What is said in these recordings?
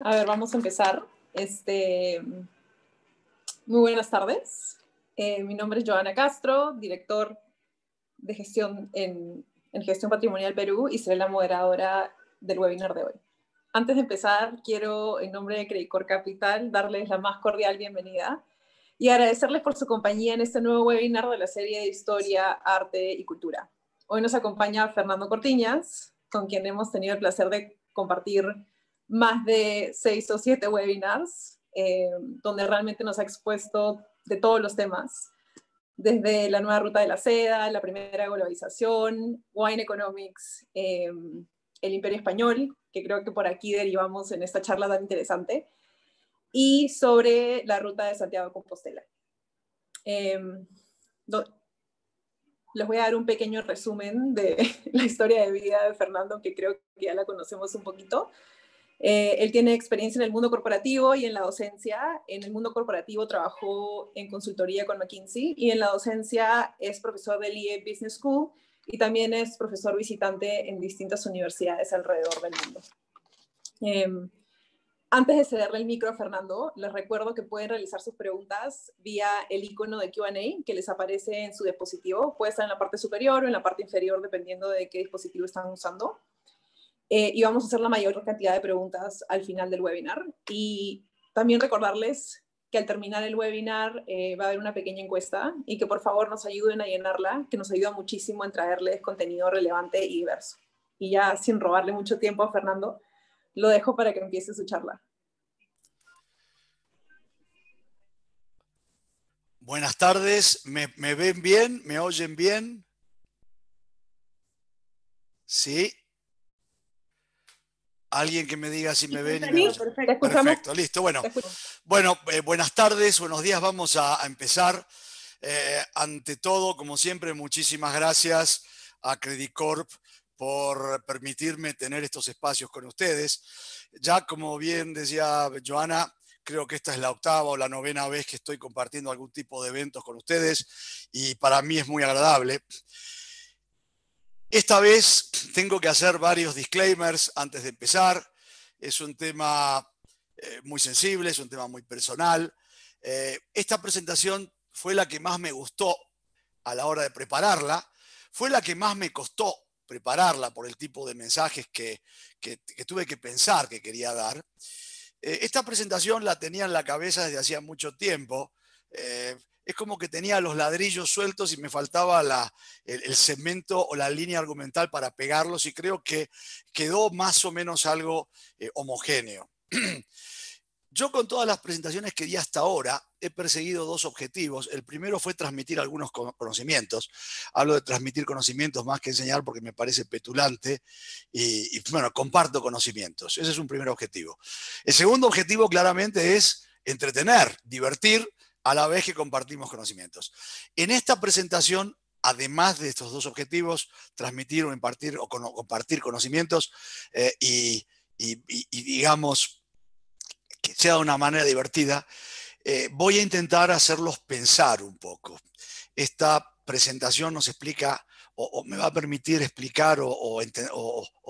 A ver, vamos a empezar. Este, muy buenas tardes. Eh, mi nombre es Joana Castro, director de gestión en, en Gestión Patrimonial Perú y seré la moderadora del webinar de hoy. Antes de empezar, quiero, en nombre de Credicor Capital, darles la más cordial bienvenida y agradecerles por su compañía en este nuevo webinar de la serie de Historia, Arte y Cultura. Hoy nos acompaña Fernando Cortiñas, con quien hemos tenido el placer de compartir más de seis o siete webinars, eh, donde realmente nos ha expuesto de todos los temas, desde la nueva ruta de la seda, la primera globalización, Wine Economics, eh, el Imperio Español, que creo que por aquí derivamos en esta charla tan interesante, y sobre la ruta de Santiago Compostela. Em, les voy a dar un pequeño resumen de la historia de vida de Fernando, que creo que ya la conocemos un poquito. Eh, él tiene experiencia en el mundo corporativo y en la docencia. En el mundo corporativo trabajó en consultoría con McKinsey y en la docencia es profesor del IE Business School y también es profesor visitante en distintas universidades alrededor del mundo. Em, antes de cederle el micro a Fernando, les recuerdo que pueden realizar sus preguntas vía el icono de QA que les aparece en su dispositivo. Puede estar en la parte superior o en la parte inferior, dependiendo de qué dispositivo están usando. Eh, y vamos a hacer la mayor cantidad de preguntas al final del webinar. Y también recordarles que al terminar el webinar eh, va a haber una pequeña encuesta y que por favor nos ayuden a llenarla, que nos ayuda muchísimo en traerles contenido relevante y diverso. Y ya sin robarle mucho tiempo a Fernando, lo dejo para que empiece su charla. Buenas tardes, ¿me, me ven bien? ¿Me oyen bien? Sí, Alguien que me diga si me ven. Perfecto, listo. Bueno, bueno eh, buenas tardes, buenos días. Vamos a, empezar. Eh, ante todo, como siempre, muchísimas gracias a Credicorp por permitirme tener estos espacios con ustedes. Ya como bien decía Joana, creo que esta es la octava o la novena vez que estoy compartiendo algún tipo de eventos con ustedes y para mí es muy agradable. Esta vez tengo que hacer varios disclaimers antes de empezar. Es un tema eh, muy sensible, es un tema muy personal. Eh, esta presentación fue la que más me gustó a la hora de prepararla. Fue la que más me costó prepararla por el tipo de mensajes que, que, tuve que pensar que quería dar. Eh, esta presentación la tenía en la cabeza desde hacía mucho tiempo es como que tenía los ladrillos sueltos y me faltaba el, segmento o la línea argumental para pegarlos y creo que quedó más o menos algo eh, homogéneo. Yo con todas las presentaciones que di hasta ahora he perseguido dos objetivos. El primero fue transmitir algunos conocimientos. Hablo de transmitir conocimientos más que enseñar porque me parece petulante y, y bueno, comparto conocimientos. Ese es un primer objetivo. El segundo objetivo claramente es entretener, divertir a la vez que compartimos conocimientos. En esta presentación, además de estos dos objetivos, transmitir o impartir o compartir conocimientos eh, y, digamos que sea de una manera divertida, eh, voy a intentar hacerlos pensar un poco. Esta presentación nos explica o, me va a permitir explicar o,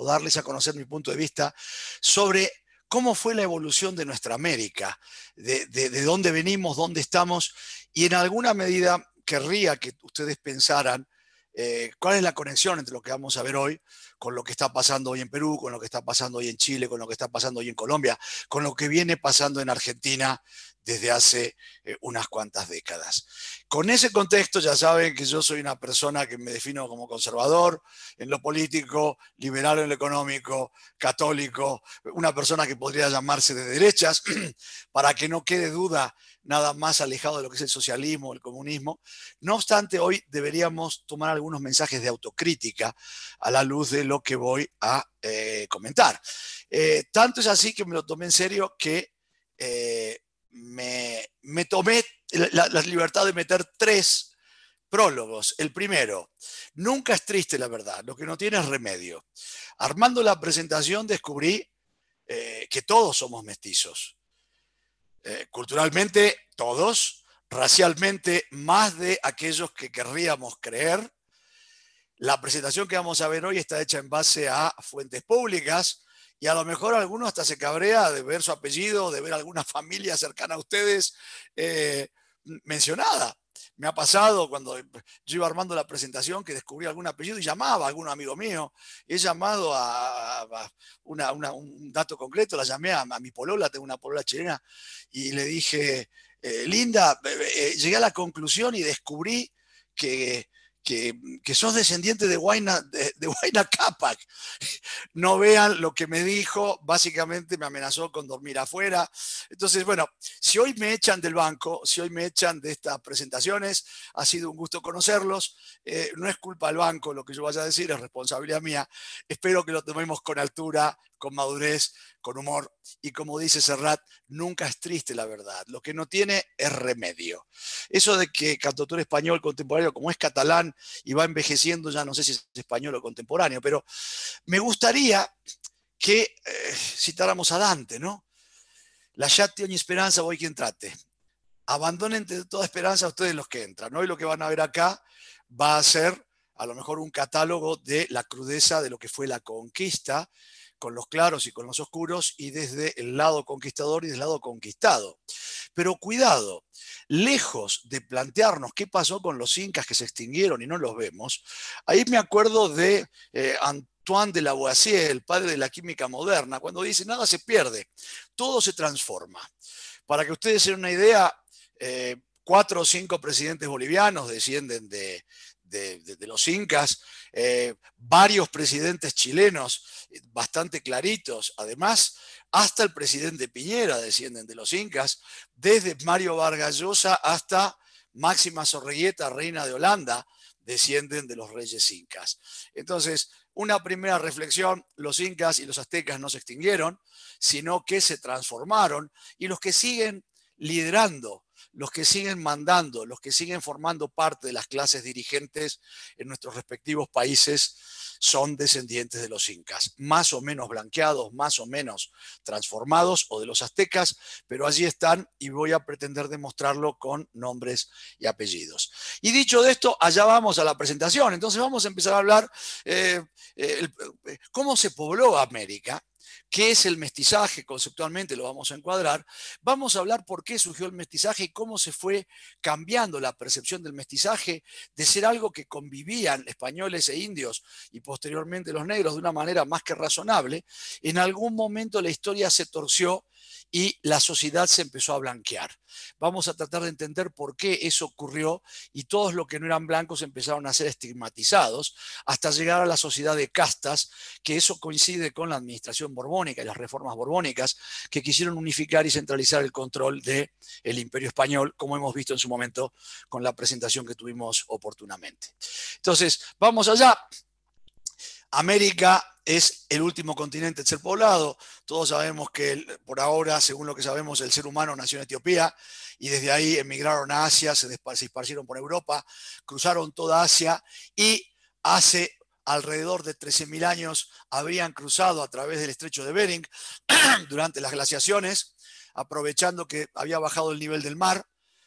darles a conocer mi punto de vista sobre cómo fue la evolución de nuestra América, de, dónde venimos, dónde estamos, y en alguna medida querría que ustedes pensaran eh, cuál es la conexión entre lo que vamos a ver hoy con lo que está pasando hoy en Perú, con lo que está pasando hoy en Chile, con lo que está pasando hoy en Colombia, con lo que viene pasando en Argentina desde hace eh, unas cuantas décadas. Con ese contexto ya saben que yo soy una persona que me defino como conservador en lo político, liberal en lo económico, católico, una persona que podría llamarse de derechas, para que no quede duda nada más alejado de lo que es el socialismo, el comunismo. No obstante, hoy deberíamos tomar algunos mensajes de autocrítica a la luz de lo que voy a eh, comentar. Eh, tanto es así que me lo tomé en serio que me, tomé la, libertad de meter tres prólogos. El primero, nunca es triste la verdad, lo que no tiene es remedio. Armando la presentación descubrí eh, que todos somos mestizos. Eh, culturalmente, todos, racialmente, más de aquellos que querríamos creer. La presentación que vamos a ver hoy está hecha en base a fuentes públicas, y a lo mejor alguno hasta se cabrea de ver su apellido, de ver alguna familia cercana a ustedes eh, mencionada. Me ha pasado cuando yo iba armando la presentación que descubrí algún apellido y llamaba a algún amigo mío. He llamado a, un dato concreto, la llamé a, mi polola, tengo una polola chilena, y le dije, eh, Linda, eh, llegué a la conclusión y descubrí que que, sos descendiente de Huayna, de, Capac. No vean lo que me dijo, básicamente me amenazó con dormir afuera. Entonces, bueno, si hoy me echan del banco, si hoy me echan de estas presentaciones, ha sido un gusto conocerlos. Eh, no es culpa del banco lo que yo vaya a decir, es responsabilidad mía. Espero que lo tomemos con altura con madurez, con humor. Y como dice Serrat, nunca es triste la verdad. Lo que no tiene es remedio. Eso de que cantautor español contemporáneo, como es catalán y va envejeciendo, ya no sé si es español o contemporáneo, pero me gustaría que eh, citáramos a Dante, ¿no? La yate ogni esperanza, voy quien trate. Abandonen toda esperanza a ustedes los que entran. Hoy lo que van a ver acá va a ser a lo mejor un catálogo de la crudeza de lo que fue la conquista con los claros y con los oscuros y desde el lado conquistador y del lado conquistado. Pero cuidado, lejos de plantearnos qué pasó con los incas que se extinguieron y no los vemos, ahí me acuerdo de eh, Antoine de Lavoisier, el padre de la química moderna, cuando dice, nada se pierde, todo se transforma. Para que ustedes den una idea, eh, cuatro o cinco presidentes bolivianos descienden de, de, los incas, eh, varios presidentes chilenos eh, bastante claritos, además, hasta el presidente Piñera descienden de los incas, desde Mario Vargas Llosa hasta Máxima Sorrieta, reina de Holanda, descienden de los reyes incas. Entonces, una primera reflexión, los incas y los aztecas no se extinguieron, sino que se transformaron y los que siguen liderando los que siguen mandando, los que siguen formando parte de las clases dirigentes en nuestros respectivos países, son descendientes de los incas, más o menos blanqueados, más o menos transformados, o de los aztecas, pero allí están y voy a pretender demostrarlo con nombres y apellidos. Y dicho de esto, allá vamos a la presentación. Entonces vamos a empezar a hablar eh, eh, eh, cómo se pobló América qué es el mestizaje, conceptualmente lo vamos a encuadrar, vamos a hablar por qué surgió el mestizaje y cómo se fue cambiando la percepción del mestizaje de ser algo que convivían españoles e indios y posteriormente los negros de una manera más que razonable, en algún momento la historia se torció y la sociedad se empezó a blanquear. Vamos a tratar de entender por qué eso ocurrió y todos los que no eran blancos empezaron a ser estigmatizados hasta llegar a la sociedad de castas, que eso coincide con la administración borbónica y las reformas borbónicas que quisieron unificar y centralizar el control del el imperio español, como hemos visto en su momento con la presentación que tuvimos oportunamente. Entonces, vamos allá. América es el último continente en ser poblado. Todos sabemos que por ahora, según lo que sabemos, el ser humano nació en Etiopía y desde ahí emigraron a Asia, se, esparcieron por Europa, cruzaron toda Asia y hace alrededor de 13.000 años habrían cruzado a través del estrecho de Bering durante las glaciaciones, aprovechando que había bajado el nivel del mar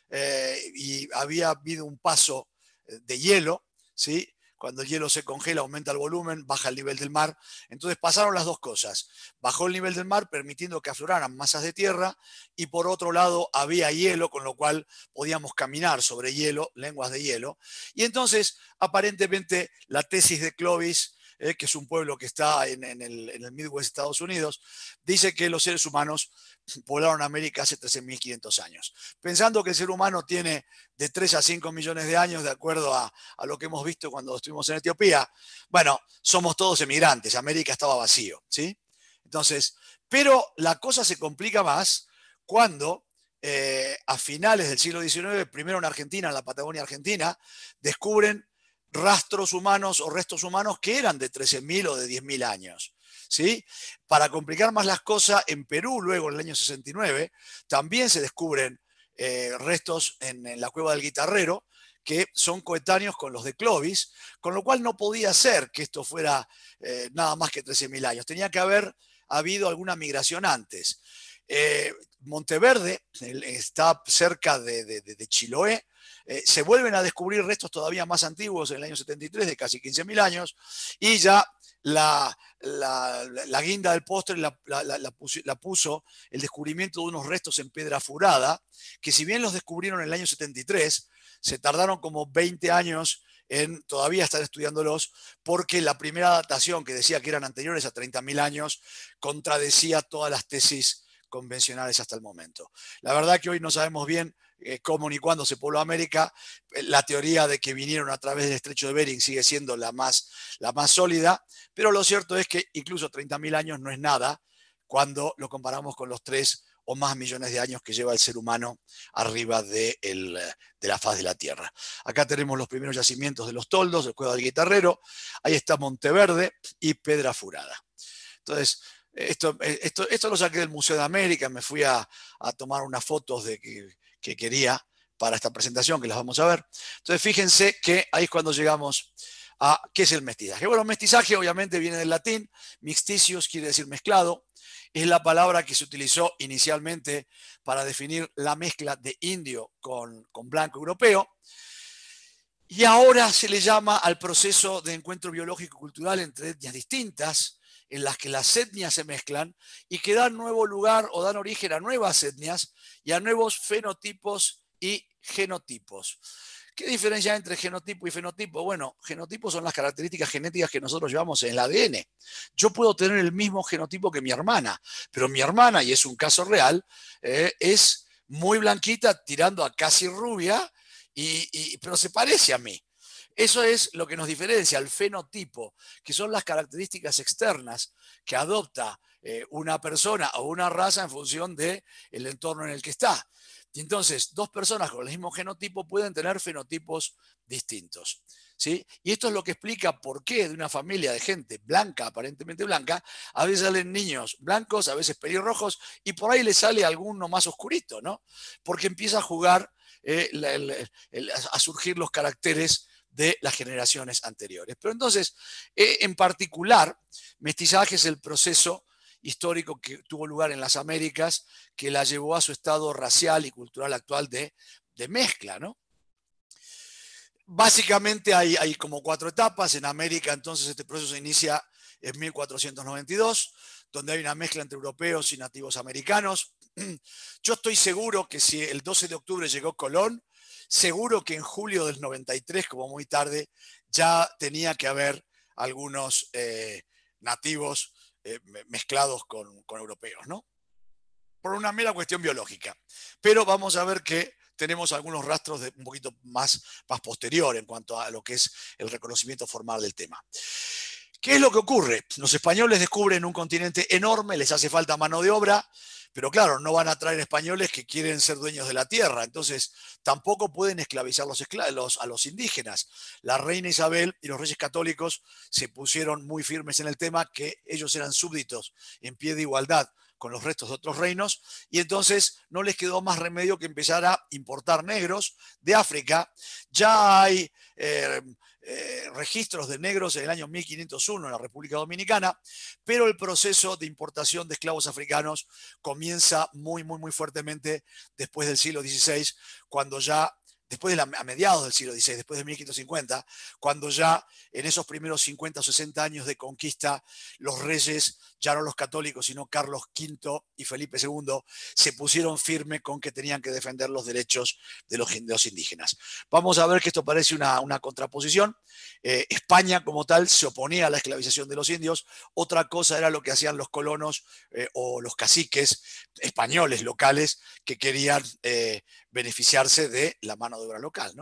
eh, y había habido un paso eh, de hielo, ¿sí? cuando el hielo se congela aumenta el volumen, baja el nivel del mar. Entonces pasaron las dos cosas. Bajó el nivel del mar permitiendo que afloraran masas de tierra y por otro lado había hielo, con lo cual podíamos caminar sobre hielo, lenguas de hielo. Y entonces aparentemente la tesis de Clovis eh, que es un pueblo que está en, el, Midwest de Estados Unidos, dice que los seres humanos poblaron América hace 13.500 años. Pensando que el ser humano tiene de 3 a 5 millones de años, de acuerdo a, lo que hemos visto cuando estuvimos en Etiopía, bueno, somos todos emigrantes, América estaba vacío, ¿sí? Entonces, pero la cosa se complica más cuando eh, a finales del siglo XIX, primero en Argentina, en la Patagonia Argentina, descubren rastros humanos o restos humanos que eran de 13.000 o de 10.000 años. ¿sí? Para complicar más las cosas, en Perú, luego en el año 69, también se descubren eh, restos en, la cueva del guitarrero, que son coetáneos con los de Clovis, con lo cual no podía ser que esto fuera eh, nada más que 13.000 años. Tenía que haber habido alguna migración antes. Eh, Monteverde está cerca de, de Chiloé, eh, se vuelven a descubrir restos todavía más antiguos en el año 73, de casi 15.000 años, y ya la, guinda del postre la, puso el descubrimiento de unos restos en piedra furada, que si bien los descubrieron en el año 73, se tardaron como 20 años en todavía estar estudiándolos, porque la primera datación que decía que eran anteriores a 30.000 años contradecía todas las tesis convencionales hasta el momento. La verdad que hoy no sabemos bien cómo ni cuándo se pobló América, eh, la teoría de que vinieron a través del estrecho de Bering sigue siendo la más, la más sólida, pero lo cierto es que incluso 30.000 años no es nada cuando lo comparamos con los tres o más millones de años que lleva el ser humano arriba de, la faz de la Tierra. Acá tenemos los primeros yacimientos de los toldos, el cueva del guitarrero, ahí está Monteverde y Pedra Furada. Entonces, esto, eh, esto, esto lo saqué del Museo de América, me fui a, a tomar unas fotos de que que quería para esta presentación que las vamos a ver. Entonces, fíjense que ahí es cuando llegamos a qué es el mestizaje. Bueno, mestizaje obviamente viene del latín, mixticius quiere decir mezclado, es la palabra que se utilizó inicialmente para definir la mezcla de indio con, con blanco europeo. Y ahora se le llama al proceso de encuentro biológico-cultural entre etnias distintas, en las que las etnias se mezclan y que dan nuevo lugar o dan origen a nuevas etnias y a nuevos fenotipos y genotipos. ¿Qué diferencia hay entre genotipo y fenotipo? Bueno, genotipos son las características genéticas que nosotros llevamos en el ADN. Yo puedo tener el mismo genotipo que mi hermana, pero mi hermana, y es un caso real, eh, es muy blanquita, tirando a casi rubia, y, pero se parece a mí. Eso es lo que nos diferencia el fenotipo, que son las características externas que adopta eh, una persona o una raza en función del el entorno en el que está. Y entonces, dos personas con el mismo genotipo pueden tener fenotipos distintos. ¿sí? Y esto es lo que explica por qué de una familia de gente blanca, aparentemente blanca, a veces salen niños blancos, a veces pelirrojos, y por ahí le sale alguno más oscurito, ¿no? Porque empieza a jugar, eh, a surgir los caracteres de las generaciones anteriores. Pero entonces, eh, en particular, mestizaje es el proceso histórico que tuvo lugar en las Américas que la llevó a su estado racial y cultural actual de, mezcla, ¿no? Básicamente hay, hay, como cuatro etapas. En América entonces este proceso se inicia en 1492, donde hay una mezcla entre europeos y nativos americanos. Yo estoy seguro que si el 12 de octubre llegó Colón, Seguro que en julio del 93, como muy tarde, ya tenía que haber algunos eh, nativos eh, mezclados con, europeos, ¿no? Por una mera cuestión biológica. Pero vamos a ver que tenemos algunos rastros de un poquito más, más posterior en cuanto a lo que es el reconocimiento formal del tema. ¿Qué es lo que ocurre? Los españoles descubren un continente enorme, les hace falta mano de obra, pero claro, no van a traer españoles que quieren ser dueños de la tierra, entonces tampoco pueden esclavizar a los indígenas. La reina Isabel y los reyes católicos se pusieron muy firmes en el tema que ellos eran súbditos en pie de igualdad con los restos de otros reinos, y entonces no les quedó más remedio que empezar a importar negros de África. Ya hay eh, eh, registros de negros en el año 1501 en la República Dominicana, pero el proceso de importación de esclavos africanos comienza muy, muy, muy fuertemente después del siglo XVI, cuando ya después de a mediados del siglo XVI, después de 1550, cuando ya en esos primeros 50 o 60 años de conquista, los reyes, ya no los católicos, sino Carlos V y Felipe II, se pusieron firme con que tenían que defender los derechos de los, indios indígenas. Vamos a ver que esto parece una, una contraposición. Eh, España como tal se oponía a la esclavización de los indios, otra cosa era lo que hacían los colonos eh, o los caciques españoles locales que querían eh, beneficiarse de la mano de obra local.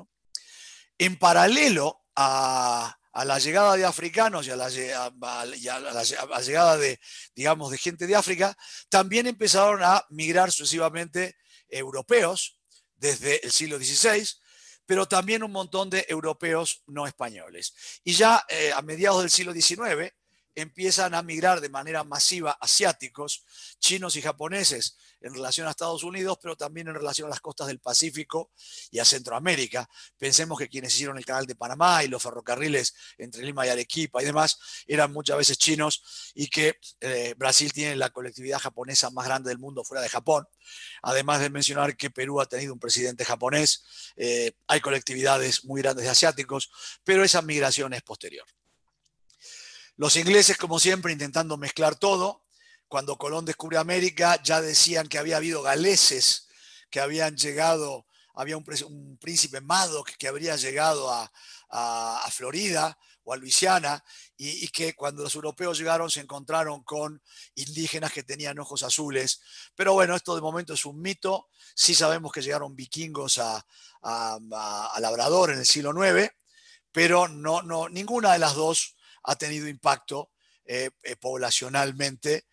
En paralelo a, la llegada de africanos y a la, llegada de, digamos, de gente de África, también empezaron a migrar sucesivamente europeos desde el siglo XVI, pero también un montón de europeos no españoles. Y ya eh, a mediados del siglo XIX, empiezan a migrar de manera masiva asiáticos, chinos y japoneses en relación a Estados Unidos, pero también en relación a las costas del Pacífico y a Centroamérica. Pensemos que quienes hicieron el canal de Panamá y los ferrocarriles entre Lima y Arequipa y demás eran muchas veces chinos y que eh, Brasil tiene la colectividad japonesa más grande del mundo fuera de Japón. Además de mencionar que Perú ha tenido un presidente japonés, eh, hay colectividades muy grandes de asiáticos, pero esa migración es posterior. Los ingleses, como siempre, intentando mezclar todo. Cuando Colón descubrió América, ya decían que había habido galeses que habían llegado, había un, príncipe mado que habría llegado a, Florida o a Luisiana, y, que cuando los europeos llegaron se encontraron con indígenas que tenían ojos azules. Pero bueno, esto de momento es un mito. Sí sabemos que llegaron vikingos a, Labrador en el siglo IX, pero no, no, ninguna de las dos ha tenido impacto eh, eh, poblacionalmente.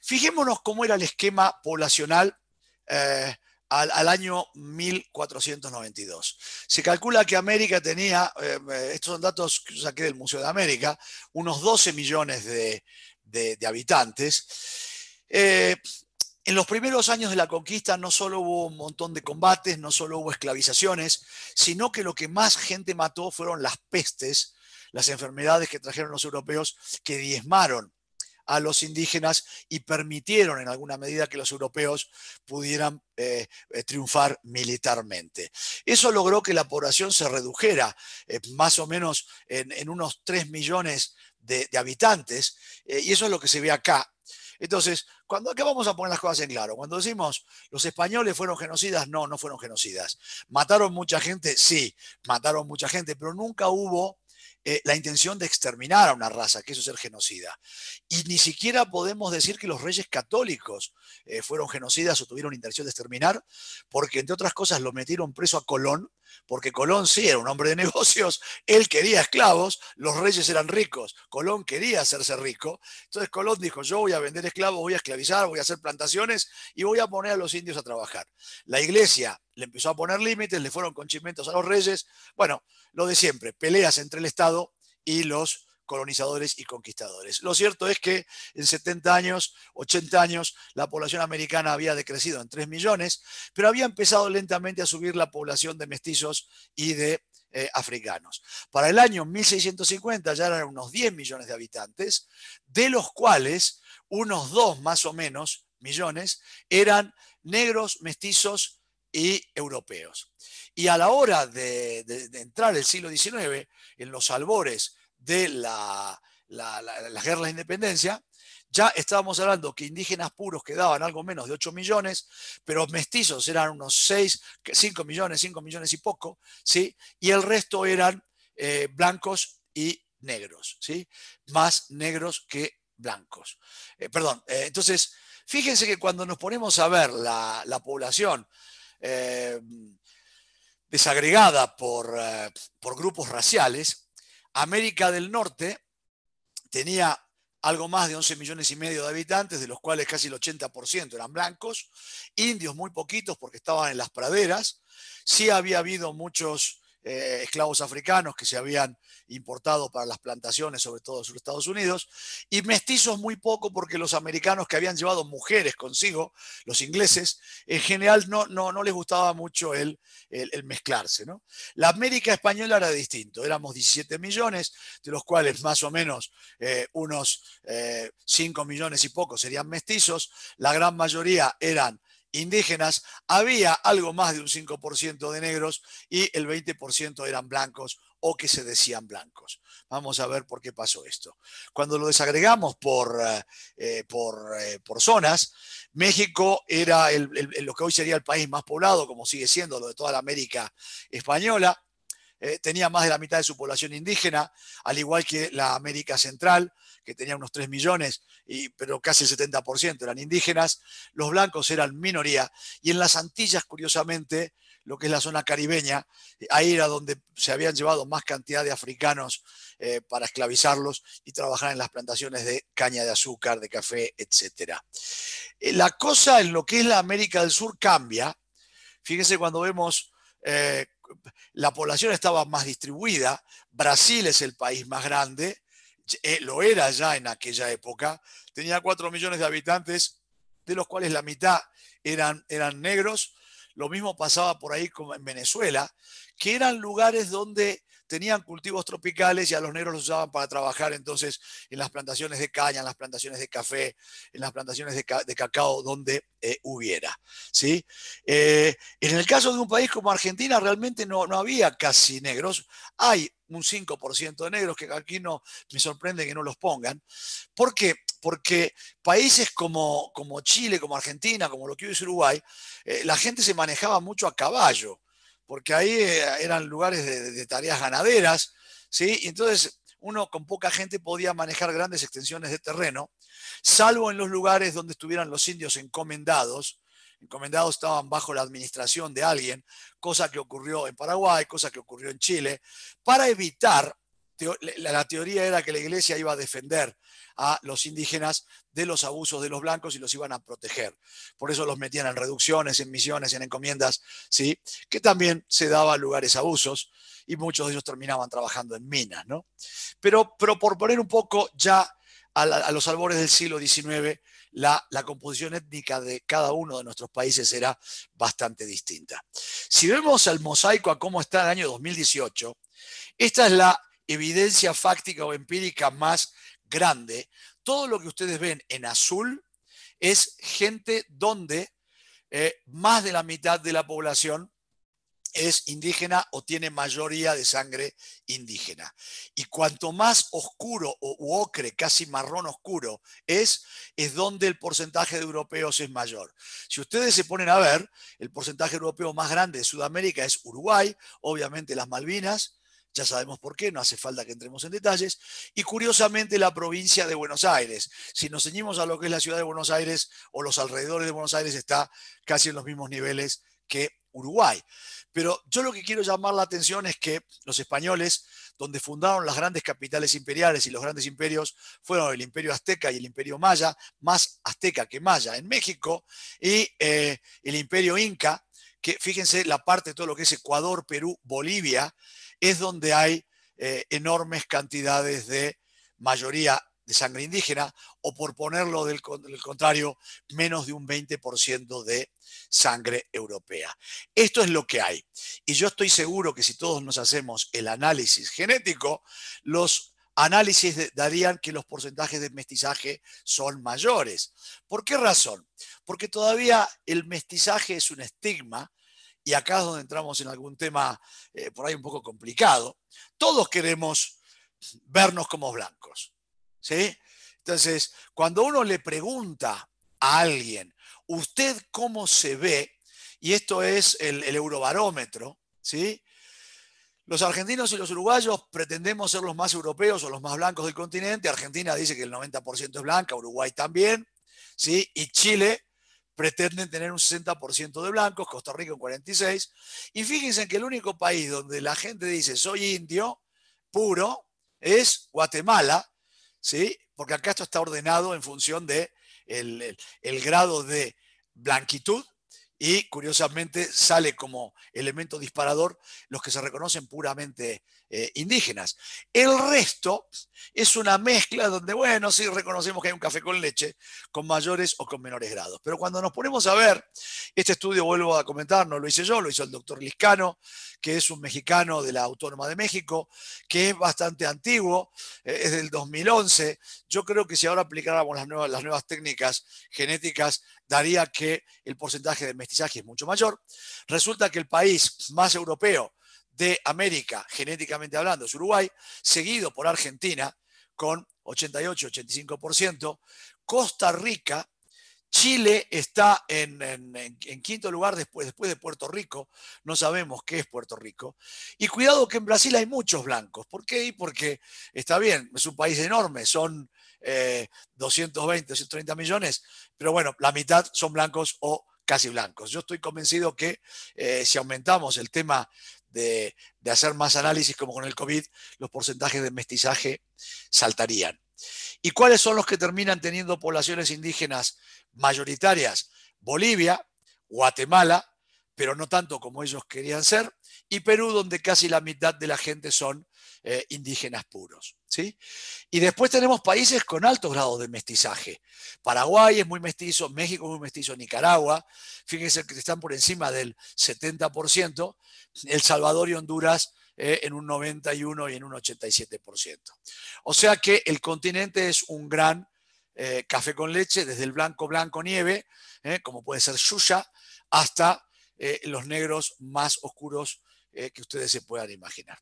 Fijémonos cómo era el esquema poblacional eh, al, año 1492. Se calcula que América tenía, estos son datos que saqué del Museo de América, unos 12 millones de, de habitantes. En los primeros años de la conquista no solo hubo un montón de combates, no solo hubo esclavizaciones, sino que lo que más gente mató fueron las pestes las enfermedades que trajeron los europeos que diezmaron a los indígenas y permitieron en alguna medida que los europeos pudieran eh, eh, triunfar militarmente. Eso logró que la población se redujera eh, más o menos en, unos 3 millones de, habitantes y eso es lo que se ve acá. Entonces, cuando, acá vamos a poner las cosas en claro. Cuando decimos los españoles fueron genocidas, no, no fueron genocidas. Mataron mucha gente, sí, mataron mucha gente, pero nunca hubo eh, la intención de exterminar a una raza, que eso es ser genocida. Y ni siquiera podemos decir que los reyes católicos eh, fueron genocidas o tuvieron intención de exterminar, porque entre otras cosas lo metieron preso a Colón porque Colón sí era un hombre de negocios, él quería esclavos, los reyes eran ricos, Colón quería hacerse rico, entonces Colón dijo, yo voy a vender esclavos, voy a esclavizar, voy a hacer plantaciones y voy a poner a los indios a trabajar. La iglesia le empezó a poner límites, le fueron conchimentos a los reyes, bueno, lo de siempre, peleas entre el Estado y los colonizadores y conquistadores. Lo cierto es que en 70 años, 80 años, la población americana había decrecido en 3 millones, pero había empezado lentamente a subir la población de mestizos y de eh, africanos. Para el año 1650 ya eran unos 10 millones de habitantes, de los cuales unos 2 más o menos millones eran negros, mestizos y europeos. Y a la hora de, de entrar el siglo XIX, en los albores de la, guerras guerra de independencia, ya estábamos hablando que indígenas puros quedaban algo menos de 8 millones, pero mestizos eran unos 6, 5 millones, 5 millones y poco, ¿sí? Y el resto eran eh, blancos y negros, ¿sí? Más negros que blancos. Eh, perdón, eh, entonces, fíjense que cuando nos ponemos a ver la, población desagregada por, por grupos raciales, América del Norte tenía algo más de 11 millones y medio de habitantes, de los cuales casi el 80% eran blancos, indios muy poquitos porque estaban en las praderas, sí había habido muchos eh, esclavos africanos que se habían importado para las plantaciones, sobre todo en los Estados Unidos, y mestizos muy poco porque los americanos que habían llevado mujeres consigo, los ingleses, en general no, no, les gustaba mucho el, el, mezclarse. ¿no? La América española era distinto, éramos 17 millones, de los cuales más o menos eh, unos 5 eh, millones y poco serían mestizos, la gran mayoría eran indígenas, había algo más de un 5% de negros y el 20% eran blancos o que se decían blancos. Vamos a ver por qué pasó esto. Cuando lo desagregamos por, eh, eh, por, eh, por zonas, México era lo que hoy sería el país más poblado, como sigue siendo lo de toda la América española. tenía más de la mitad de su población indígena, al igual que la América Central, que tenía unos 3 millones, y, pero casi el 70% eran indígenas, los blancos eran minoría. Y en las Antillas, curiosamente, lo que es la zona caribeña, ahí era donde se habían llevado más cantidad de africanos eh, para esclavizarlos y trabajar en las plantaciones de caña de azúcar, de café, etc. Eh, la cosa en lo que es la América del Sur cambia. Fíjense cuando vemos... Eh, la población estaba más distribuida, Brasil es el país más grande, eh, lo era ya en aquella época, tenía 4 millones de habitantes, de los cuales la mitad eran, eran negros. Lo mismo pasaba por ahí como en Venezuela, que eran lugares donde tenían cultivos tropicales y a los negros los usaban para trabajar entonces en las plantaciones de caña, en las plantaciones de café, en las plantaciones de, cacao, donde eh, hubiera. ¿sí? Eh, en el caso de un país como Argentina realmente no, había casi negros. Hay un 5% de negros que aquí no me sorprende que no los pongan. ¿Por qué? Porque países como, como Chile, como Argentina, como lo que hoy es Uruguay, eh, la gente se manejaba mucho a caballo porque ahí eh, eran lugares de, tareas ganaderas, ¿sí? Y entonces uno con poca gente podía manejar grandes extensiones de terreno, salvo en los lugares donde estuvieran los indios encomendados. Encomendados estaban bajo la administración de alguien, cosa que ocurrió en Paraguay, cosa que ocurrió en Chile, para evitar la, teoría era que la iglesia iba a defender a los indígenas de los abusos de los blancos y los iban a proteger. Por eso los metían en reducciones, en misiones, en encomiendas, ¿sí? que también se daba lugares abusos y muchos de ellos terminaban trabajando en minas. Pero, por poner un poco ya a, los albores del siglo XIX, la, la, composición étnica de cada uno de nuestros países era bastante distinta. Si vemos el mosaico a cómo está el año 2018, esta es la evidencia fáctica o empírica más grande, todo lo que ustedes ven en azul es gente donde eh, más de la mitad de la población es indígena o tiene mayoría de sangre indígena. Y cuanto más oscuro o ocre, casi marrón oscuro, es, es donde el porcentaje de europeos es mayor. Si ustedes se ponen a ver, el porcentaje europeo más grande de Sudamérica es Uruguay, obviamente las Malvinas, ya sabemos por qué, no hace falta que entremos en detalles, y curiosamente la provincia de Buenos Aires. Si nos ceñimos a lo que es la ciudad de Buenos Aires o los alrededores de Buenos Aires, está casi en los mismos niveles que Uruguay. Pero yo lo que quiero llamar la atención es que los españoles, donde fundaron las grandes capitales imperiales y los grandes imperios, fueron el imperio azteca y el imperio maya, más azteca que maya en México, y eh, el imperio inca, que fíjense la parte de todo lo que es Ecuador, Perú, Bolivia, es donde hay eh, enormes cantidades de mayoría de sangre indígena, o por ponerlo del, del contrario, menos de un 20% de sangre europea. Esto es lo que hay. Y yo estoy seguro que si todos nos hacemos el análisis genético, los análisis darían que los porcentajes de mestizaje son mayores. ¿Por qué razón? Porque todavía el mestizaje es un estigma y acá es donde entramos en algún tema eh, por ahí un poco complicado, todos queremos vernos como blancos. ¿sí? Entonces, cuando uno le pregunta a alguien, ¿usted cómo se ve? Y esto es el, eurobarómetro, ¿sí? Los argentinos y los uruguayos pretendemos ser los más europeos o los más blancos del continente. Argentina dice que el 90% es blanca, Uruguay también, ¿sí? Y Chile pretenden tener un 60% de blancos, Costa Rica un 46%. Y fíjense que el único país donde la gente dice soy indio puro es Guatemala, ¿sí? porque acá esto está ordenado en función de grado de blanquitud y curiosamente sale como elemento disparador los que se reconocen puramente eh, indígenas. El resto es una mezcla donde, bueno, sí reconocemos que hay un café con leche, con mayores o con menores grados. Pero cuando nos ponemos a ver, este estudio vuelvo a comentar, no lo hice yo, lo hizo el doctor Liscano, que es un mexicano de la Autónoma de México, que es bastante antiguo, eh, es del 2011. Yo creo que si ahora aplicáramos las nuevas, las nuevas técnicas genéticas, daría que el porcentaje de mestizaje es mucho mayor. Resulta que el país más europeo de América, genéticamente hablando, es Uruguay, seguido por Argentina con 88-85%, Costa Rica, Chile está en, quinto lugar después, después de Puerto Rico, no sabemos qué es Puerto Rico, y cuidado que en Brasil hay muchos blancos, ¿por qué? porque está bien, es un país enorme, son 220, eh, 230 millones, pero bueno, la mitad son blancos o casi blancos. Yo estoy convencido que eh, si aumentamos el tema de, hacer más análisis, como con el COVID, los porcentajes de mestizaje saltarían. ¿Y cuáles son los que terminan teniendo poblaciones indígenas mayoritarias? Bolivia, Guatemala, pero no tanto como ellos querían ser, y Perú, donde casi la mitad de la gente son eh, indígenas puros. ¿sí? Y después tenemos países con altos grados de mestizaje. Paraguay es muy mestizo, México es muy mestizo, Nicaragua, fíjense que están por encima del 70%, El Salvador y Honduras eh, en un 91 y en un 87%. O sea que el continente es un gran eh, café con leche, desde el blanco, blanco, nieve, como puede ser Xuxa, hasta los negros más oscuros eh, que ustedes se puedan imaginar.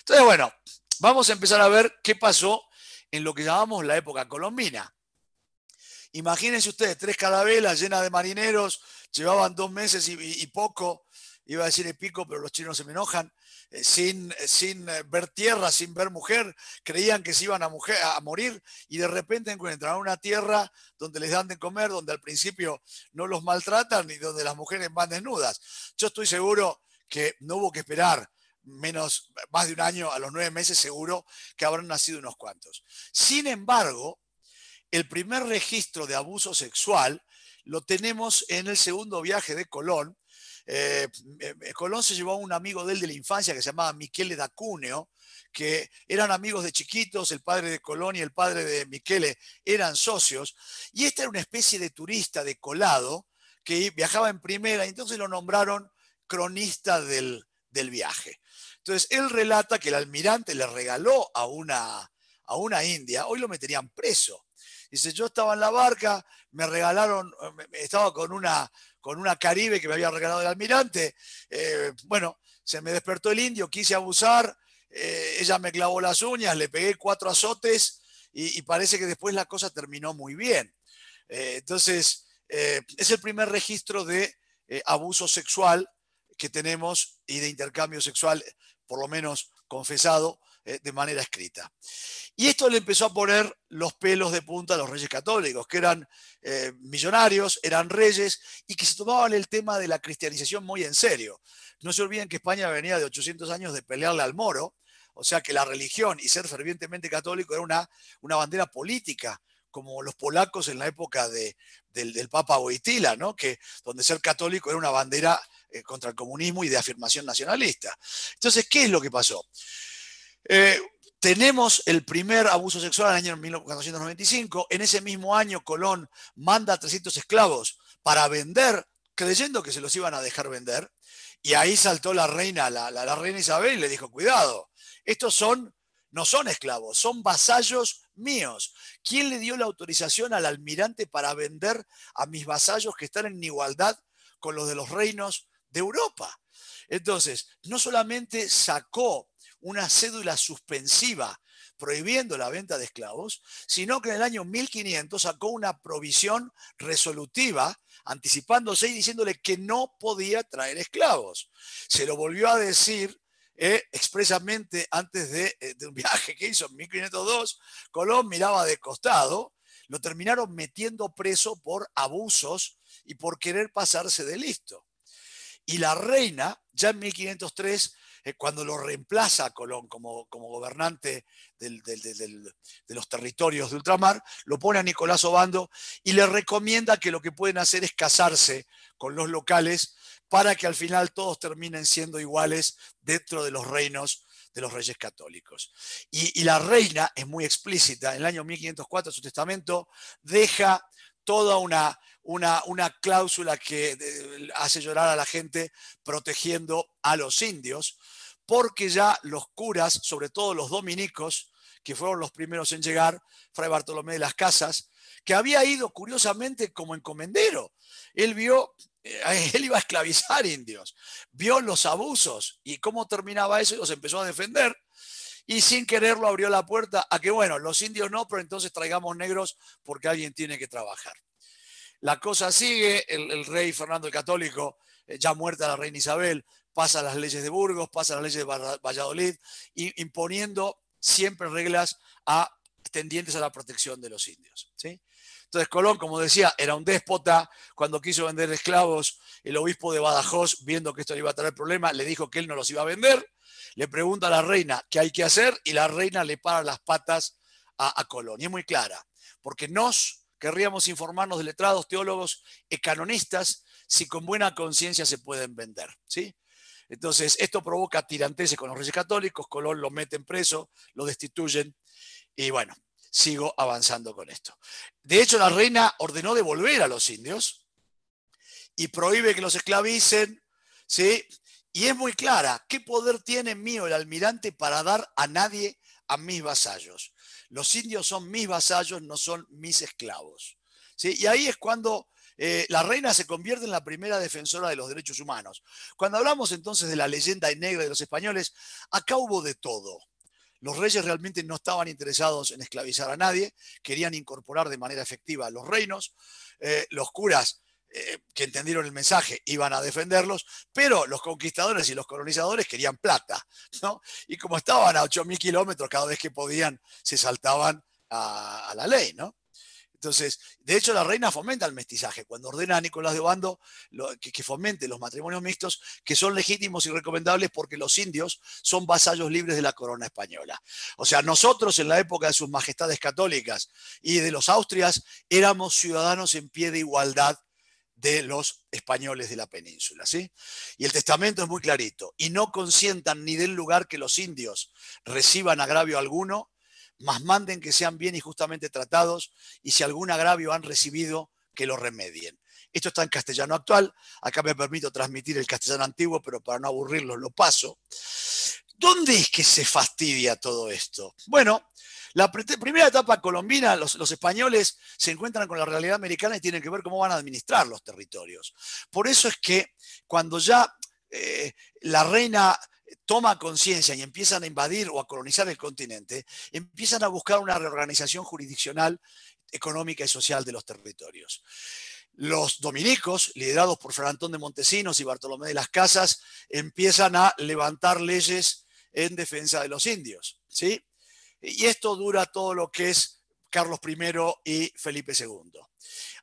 Entonces, bueno, vamos a empezar a ver qué pasó en lo que llamamos la época colombina. Imagínense ustedes, tres carabelas llenas de marineros, llevaban dos meses y, poco, iba a decir el pico, pero los chinos se me enojan, eh, sin, eh, sin ver tierra, sin ver mujer, creían que se iban a, a morir y de repente encuentran una tierra donde les dan de comer, donde al principio no los maltratan y donde las mujeres van desnudas. Yo estoy seguro que no hubo que esperar menos, más de un año, a los nueve meses seguro, que habrán nacido unos cuantos. Sin embargo, el primer registro de abuso sexual lo tenemos en el segundo viaje de Colón. Eh, eh, eh, Colón se llevó a un amigo de él de la infancia que se llamaba Michele Dacuneo, que eran amigos de chiquitos, el padre de Colón y el padre de Michele eran socios, y este era una especie de turista de colado que viajaba en primera, y entonces lo nombraron cronista del, viaje. Entonces, él relata que el almirante le regaló a una, a una india, hoy lo meterían preso. Dice, yo estaba en la barca, me regalaron, estaba con una, con una caribe que me había regalado el almirante. Eh, bueno, se me despertó el indio, quise abusar, eh, ella me clavó las uñas, le pegué cuatro azotes y, parece que después la cosa terminó muy bien. Eh, entonces, es el primer registro de abuso sexual que tenemos y de intercambio sexual, por lo menos confesado, eh, de manera escrita. Y esto le empezó a poner los pelos de punta a los reyes católicos, que eran eh, millonarios, eran reyes y que se tomaban el tema de la cristianización muy en serio. No se olviden que España venía de 800 años de pelearle al moro, o sea que la religión y ser fervientemente católico era una, una bandera política como los polacos en la época de, del, Papa Boitila, ¿no? que donde ser católico era una bandera eh, contra el comunismo y de afirmación nacionalista. Entonces, ¿qué es lo que pasó? Eh, tenemos el primer abuso sexual en el año 1495. En ese mismo año, Colón manda a 300 esclavos para vender, creyendo que se los iban a dejar vender. Y ahí saltó la reina, reina Isabel, y le dijo, cuidado, estos son, no son esclavos, son vasallos míos. ¿Quién le dio la autorización al almirante para vender a mis vasallos que están en igualdad con los de los reinos de Europa. Entonces, no solamente sacó una cédula suspensiva prohibiendo la venta de esclavos, sino que en el año 1500 sacó una provisión resolutiva anticipándose y diciéndole que no podía traer esclavos. Se lo volvió a decir eh, expresamente antes eh, de, un viaje que hizo en 1502. Colón miraba de costado, lo terminaron metiendo preso por abusos y por querer pasarse de listo. Y la reina, ya en 1503, eh, cuando lo reemplaza a Colón como, gobernante de los territorios de ultramar, lo pone a Nicolás Obando y le recomienda que lo que pueden hacer es casarse con los locales para que al final todos terminen siendo iguales dentro de los reinos de los reyes católicos. Y, y la reina es muy explícita, en el año 1504 su testamento deja toda una una, cláusula que hace llorar a la gente protegiendo a los indios, porque ya los curas, sobre todo los dominicos, que fueron los primeros en llegar, Fray Bartolomé de las Casas, que había ido curiosamente como encomendero. Él vio, eh, él iba a esclavizar indios, vio los abusos y cómo terminaba eso y los empezó a defender. Y sin quererlo abrió la puerta a que, bueno, los indios no, pero entonces traigamos negros porque alguien tiene que trabajar. La cosa sigue, el, rey Fernando el Católico, eh, ya muerta la reina Isabel, pasa las leyes de Burgos, pasa las leyes de Valladolid, imponiendo siempre reglas a, tendientes a la protección de los indios. ¿sí? Entonces Colón, como decía, era un déspota. Cuando quiso vender esclavos, el obispo de Badajoz, viendo que esto le iba a traer problemas, le dijo que él no los iba a vender. Le pregunta a la reina qué hay que hacer y la reina le para las patas a, a Colón. Y es muy clara, porque nos querríamos informarnos de letrados, teólogos, y canonistas, si con buena conciencia se pueden vender. ¿sí? Entonces, esto provoca tiranteses con los reyes católicos, Colón lo meten preso, lo destituyen, y bueno, sigo avanzando con esto. De hecho, la reina ordenó devolver a los indios y prohíbe que los esclavicen, ¿sí? Y es muy clara, ¿qué poder tiene mío el almirante para dar a nadie a mis vasallos? los indios son mis vasallos, no son mis esclavos. Y ahí es cuando eh, la reina se convierte en la primera defensora de los derechos humanos. Cuando hablamos entonces de la leyenda negra de los españoles, acá hubo de todo. Los reyes realmente no estaban interesados en esclavizar a nadie, querían incorporar de manera efectiva a los reinos. Eh, los curas eh, que entendieron el mensaje iban a defenderlos, pero los conquistadores y los colonizadores querían plata, ¿no? Y como estaban a 8.000 kilómetros, cada vez que podían, se saltaban a, la ley, ¿no? Entonces, de hecho, la reina fomenta el mestizaje. Cuando ordena a Nicolás de Obando que, fomente los matrimonios mixtos, que son legítimos y recomendables porque los indios son vasallos libres de la corona española. O sea, nosotros en la época de sus majestades católicas y de los austrias éramos ciudadanos en pie de igualdad de los españoles de la península. ¿sí? Y el testamento es muy clarito. Y no consientan ni del lugar que los indios reciban agravio alguno, mas manden que sean bien y justamente tratados, y si algún agravio han recibido, que lo remedien. Esto está en castellano actual. Acá me permito transmitir el castellano antiguo, pero para no aburrirlos lo paso. ¿Dónde es que se fastidia todo esto? Bueno, la primera etapa colombina, los, españoles se encuentran con la realidad americana y tienen que ver cómo van a administrar los territorios. Por eso es que cuando ya eh, la reina toma conciencia y empiezan a invadir o a colonizar el continente, empiezan a buscar una reorganización jurisdiccional, económica y social de los territorios. Los dominicos, liderados por Fran de Montesinos y Bartolomé de las Casas, empiezan a levantar leyes en defensa de los indios. ¿sí? Y esto dura todo lo que es Carlos I y Felipe II.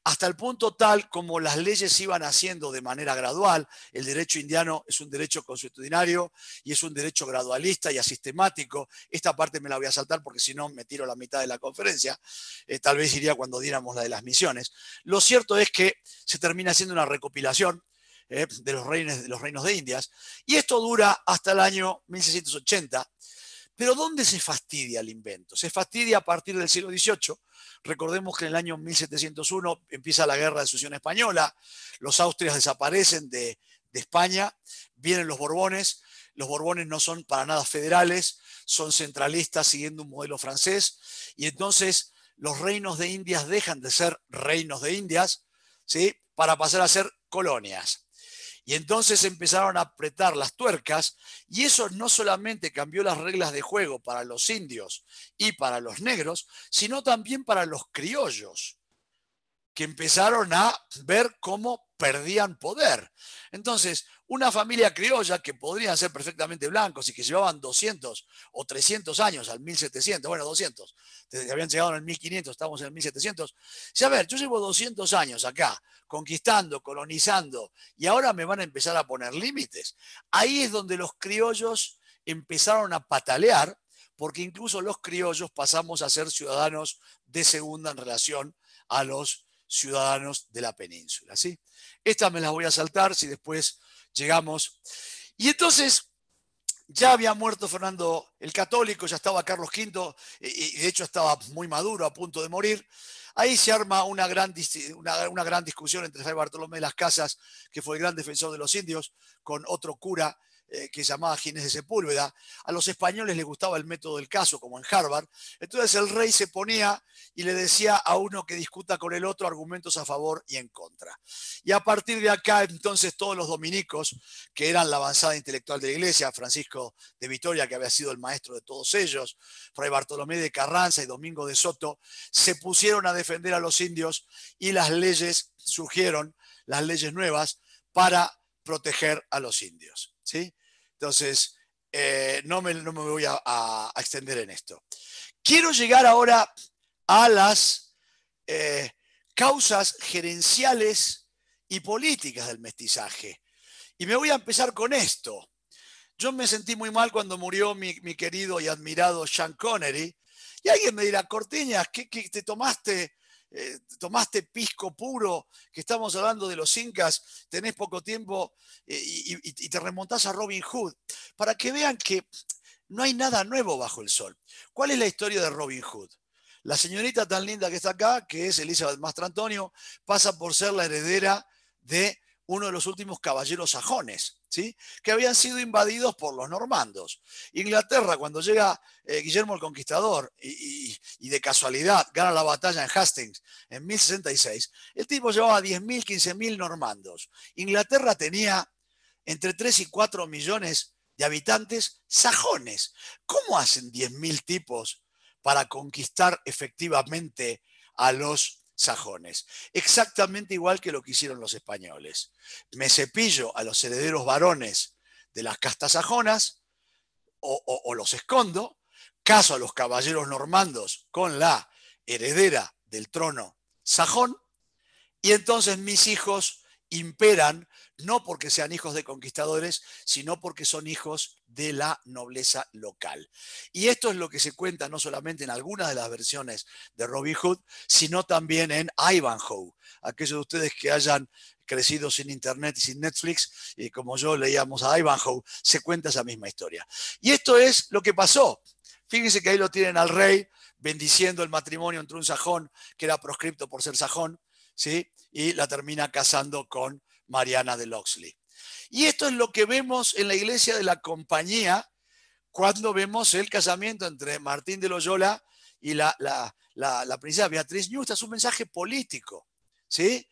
Hasta el punto tal como las leyes iban haciendo de manera gradual, el derecho indiano es un derecho constitucionario y es un derecho gradualista y asistemático. Esta parte me la voy a saltar porque si no me tiro la mitad de la conferencia. Eh, tal vez iría cuando diéramos la de las misiones. Lo cierto es que se termina haciendo una recopilación eh, de, los reinos, de los reinos de Indias y esto dura hasta el año 1680 pero ¿dónde se fastidia el invento? Se fastidia a partir del siglo XVIII. Recordemos que en el año 1701 empieza la guerra de sucesión española, los austrias desaparecen de, España, vienen los borbones, los borbones no son para nada federales, son centralistas siguiendo un modelo francés, y entonces los reinos de Indias dejan de ser reinos de Indias, ¿sí? Para pasar a ser colonias. Y entonces empezaron a apretar las tuercas y eso no solamente cambió las reglas de juego para los indios y para los negros, sino también para los criollos, que empezaron a ver cómo perdían poder. Entonces, una familia criolla que podrían ser perfectamente blancos y que llevaban 200 o 300 años al 1700, bueno, 200, desde que habían llegado en el 1500, estamos en el 1700. Si a ver, yo llevo 200 años acá, conquistando, colonizando, y ahora me van a empezar a poner límites. Ahí es donde los criollos empezaron a patalear, porque incluso los criollos pasamos a ser ciudadanos de segunda en relación a los ciudadanos de la península. ¿sí? Estas me las voy a saltar si después llegamos. Y entonces ya había muerto Fernando el Católico, ya estaba Carlos V, y de hecho estaba muy maduro, a punto de morir. Ahí se arma una gran, una, gran discusión entre Fray Bartolomé de las Casas, que fue el gran defensor de los indios, con otro cura que eh, que llamaba Ginés de Sepúlveda. A los españoles les gustaba el método del caso, como en Harvard. Entonces el rey se ponía y le decía a uno que discuta con el otro argumentos a favor y en contra. Y a partir de acá, entonces todos los dominicos, que eran la avanzada intelectual de la iglesia, Francisco de Vitoria, que había sido el maestro de todos ellos, Fray Bartolomé de Carranza y Domingo de Soto, se pusieron a defender a los indios y las leyes surgieron, las leyes nuevas, para proteger a los indios. ¿sí? Entonces, eh, no, me, no, me, voy a, extender en esto. Quiero llegar ahora a las eh, causas gerenciales y políticas del mestizaje. Y me voy a empezar con esto. Yo me sentí muy mal cuando murió mi, querido y admirado Sean Connery. Y alguien me dirá, Cortiñas, qué te tomaste eh, tomaste pisco puro, que estamos hablando de los incas, tenés poco tiempo eh, y, y te remontás a Robin Hood, para que vean que no hay nada nuevo bajo el sol. ¿Cuál es la historia de Robin Hood? La señorita tan linda que está acá, que es Elizabeth Mastrantonio, pasa por ser la heredera de uno de los últimos caballeros sajones, ¿sí? que habían sido invadidos por los normandos. Inglaterra, cuando llega eh, Guillermo el Conquistador y, y, de casualidad gana la batalla en Hastings en 1066, el tipo llevaba 10.000, 15.000 normandos. Inglaterra tenía entre 3 y 4 millones de habitantes sajones. ¿Cómo hacen 10.000 tipos para conquistar efectivamente a los Exactamente igual que lo que hicieron los españoles. Me cepillo a los herederos varones de las castas sajonas o, o los escondo, caso a los caballeros normandos con la heredera del trono sajón, y entonces mis hijos imperan no porque sean hijos de conquistadores, sino porque son hijos de la nobleza local. Y esto es lo que se cuenta no solamente en algunas de las versiones de Robin Hood, sino también en Ivanhoe. Aquellos de ustedes que hayan crecido sin internet y sin Netflix, y como yo leíamos a Ivanhoe, se cuenta esa misma historia. Y esto es lo que pasó. Fíjense que ahí lo tienen al rey bendiciendo el matrimonio entre un sajón que era proscripto por ser sajón, ¿sí? y la termina casando con Mariana de Loxley. Y esto es lo que vemos en la iglesia de la compañía cuando vemos el casamiento entre Martín de Loyola y la, princesa Beatriz núñez Es un mensaje político. ¿sí?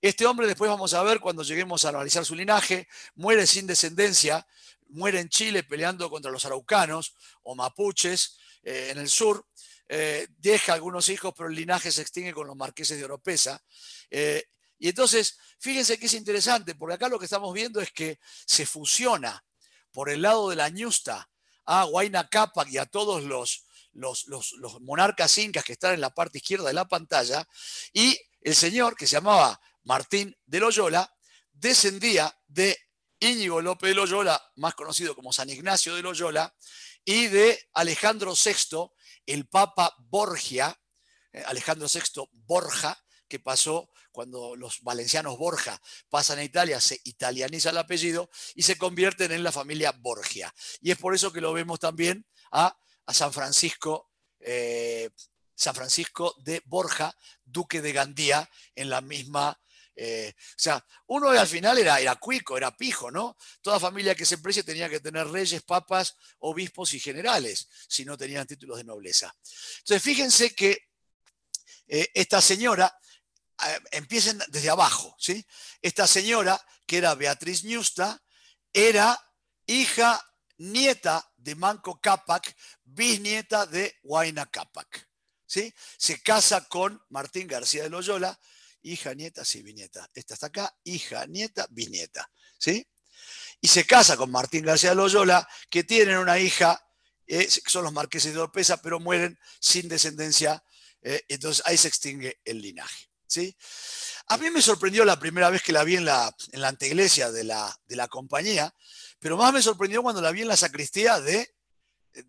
Este hombre, después vamos a ver cuando lleguemos a analizar su linaje, muere sin descendencia, muere en Chile peleando contra los araucanos o mapuches eh, en el sur. Eh, deja algunos hijos, pero el linaje se extingue con los marqueses de Oropesa. Eh, y entonces, fíjense que es interesante, porque acá lo que estamos viendo es que se fusiona por el lado de la ñusta a Huayna Capac y a todos los, los monarcas incas que están en la parte izquierda de la pantalla, y el señor que se llamaba Martín de Loyola descendía de Íñigo López de Loyola, más conocido como San Ignacio de Loyola, y de Alejandro VI, el Papa Borgia, eh, Alejandro VI Borja, que pasó cuando los valencianos Borja pasan a Italia, se italianiza el apellido y se convierten en la familia Borgia. Y es por eso que lo vemos también a, San Francisco. Eh, San Francisco de Borja, duque de Gandía, en la misma eh, o sea, uno al final era, era cuico, era pijo, ¿no? Toda familia que se precie tenía que tener reyes, papas, obispos y generales, si no tenían títulos de nobleza. Entonces, fíjense que eh, esta señora empiecen desde abajo. ¿sí? Esta señora, que era Beatriz Ñusta, era hija, nieta de Manco Cápac, bisnieta de Huayna Cápac. ¿sí? Se casa con Martín García de Loyola, hija, nieta, sí, bisnieta. Esta está acá, hija, nieta, bisnieta. ¿sí? Y se casa con Martín García de Loyola, que tienen una hija, eh, son los marqueses de Orpesa, pero mueren sin descendencia. Eh, entonces ahí se extingue el linaje. ¿sí? A mí me sorprendió la primera vez que la vi en la, en la anteiglesia de la, de la compañía, pero más me sorprendió cuando la vi en la sacristía de,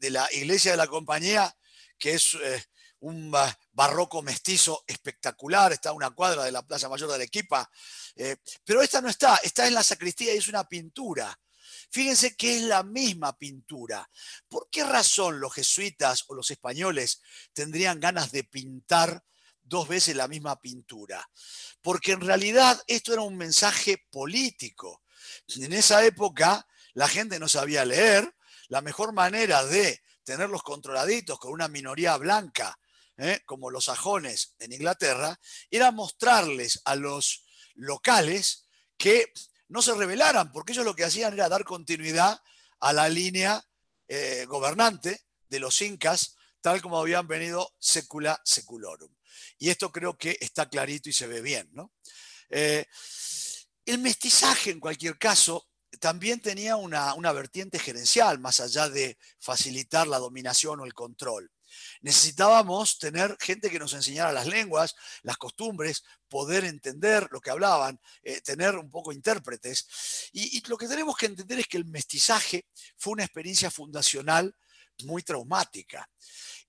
la iglesia de la compañía, que es eh, un barroco mestizo espectacular, está a una cuadra de la Plaza Mayor de Arequipa, eh, pero esta no está, está en la sacristía y es una pintura. Fíjense que es la misma pintura. ¿Por qué razón los jesuitas o los españoles tendrían ganas de pintar dos veces la misma pintura, porque en realidad esto era un mensaje político. En esa época la gente no sabía leer, la mejor manera de tenerlos controladitos con una minoría blanca, ¿eh? como los sajones en Inglaterra, era mostrarles a los locales que no se rebelaran, porque ellos lo que hacían era dar continuidad a la línea eh, gobernante de los incas, tal como habían venido secula seculorum. Y esto creo que está clarito y se ve bien. Eh, el mestizaje, en cualquier caso, también tenía una, vertiente gerencial, más allá de facilitar la dominación o el control. Necesitábamos tener gente que nos enseñara las lenguas, las costumbres, poder entender lo que hablaban, eh, tener un poco intérpretes. y, lo que tenemos que entender es que el mestizaje fue una experiencia fundacional muy traumática.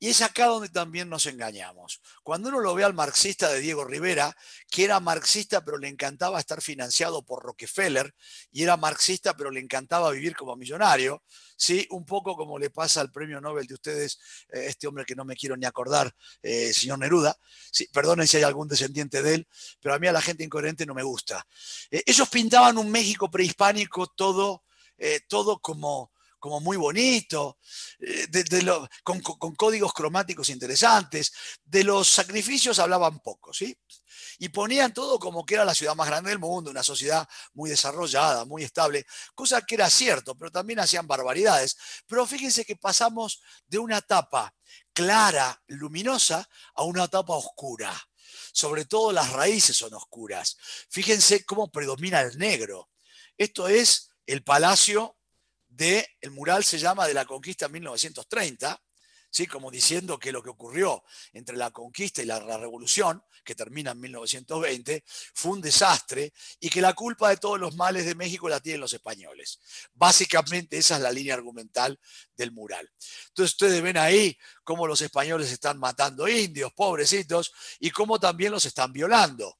Y es acá donde también nos engañamos. Cuando uno lo ve al marxista de Diego Rivera, que era marxista pero le encantaba estar financiado por Rockefeller, y era marxista pero le encantaba vivir como millonario, ¿sí? un poco como le pasa al premio Nobel de ustedes, eh, este hombre que no me quiero ni acordar, eh, señor Neruda, sí, perdonen si hay algún descendiente de él, pero a mí a la gente incoherente no me gusta. Eh, ellos pintaban un México prehispánico todo, todo como como muy bonito, eh, con, códigos cromáticos interesantes. De los sacrificios hablaban poco, ¿sí? Y ponían todo como que era la ciudad más grande del mundo, una sociedad muy desarrollada, muy estable, cosa que era cierto, pero también hacían barbaridades. Pero fíjense que pasamos de una etapa clara, luminosa, a una etapa oscura. Sobre todo las raíces son oscuras. Fíjense cómo predomina el negro. Esto es el palacio el mural se llama de la conquista en 1930, ¿sí? como diciendo que lo que ocurrió entre la conquista y la, revolución, que termina en 1920, fue un desastre y que la culpa de todos los males de México la tienen los españoles. Básicamente esa es la línea argumental del mural. Entonces ustedes ven ahí cómo los españoles están matando indios, pobrecitos, y cómo también los están violando.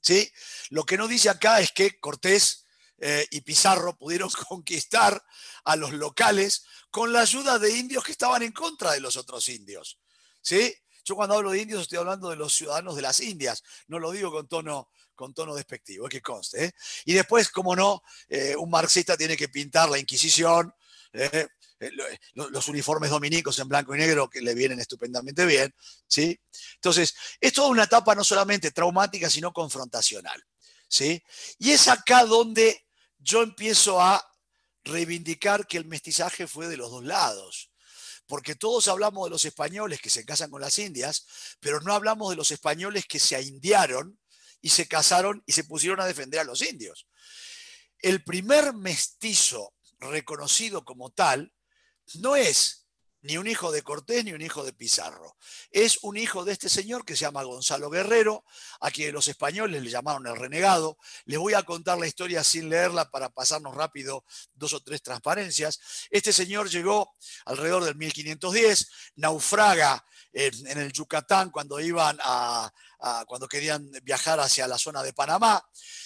¿sí? Lo que no dice acá es que Cortés eh, y Pizarro pudieron conquistar a los locales con la ayuda de indios que estaban en contra de los otros indios. ¿Sí? Yo cuando hablo de indios estoy hablando de los ciudadanos de las Indias, no lo digo con tono, con tono despectivo, es que conste. ¿eh? Y después, como no, eh, un marxista tiene que pintar la Inquisición, los, uniformes dominicos en blanco y negro que le vienen estupendamente bien. ¿sí? Entonces, es toda una etapa no solamente traumática, sino confrontacional. ¿sí? Y es acá donde yo empiezo a reivindicar que el mestizaje fue de los dos lados. Porque todos hablamos de los españoles que se casan con las indias, pero no hablamos de los españoles que se indiaron y se casaron y se pusieron a defender a los indios. El primer mestizo reconocido como tal no es ni un hijo de Cortés ni un hijo de Pizarro. Es un hijo de este señor que se llama Gonzalo Guerrero, a quien los españoles le llamaron el renegado. Les voy a contar la historia sin leerla para pasarnos rápido dos o tres transparencias. Este señor llegó alrededor del 1510, naufraga en, el Yucatán cuando iban a, cuando querían viajar hacia la zona de Panamá.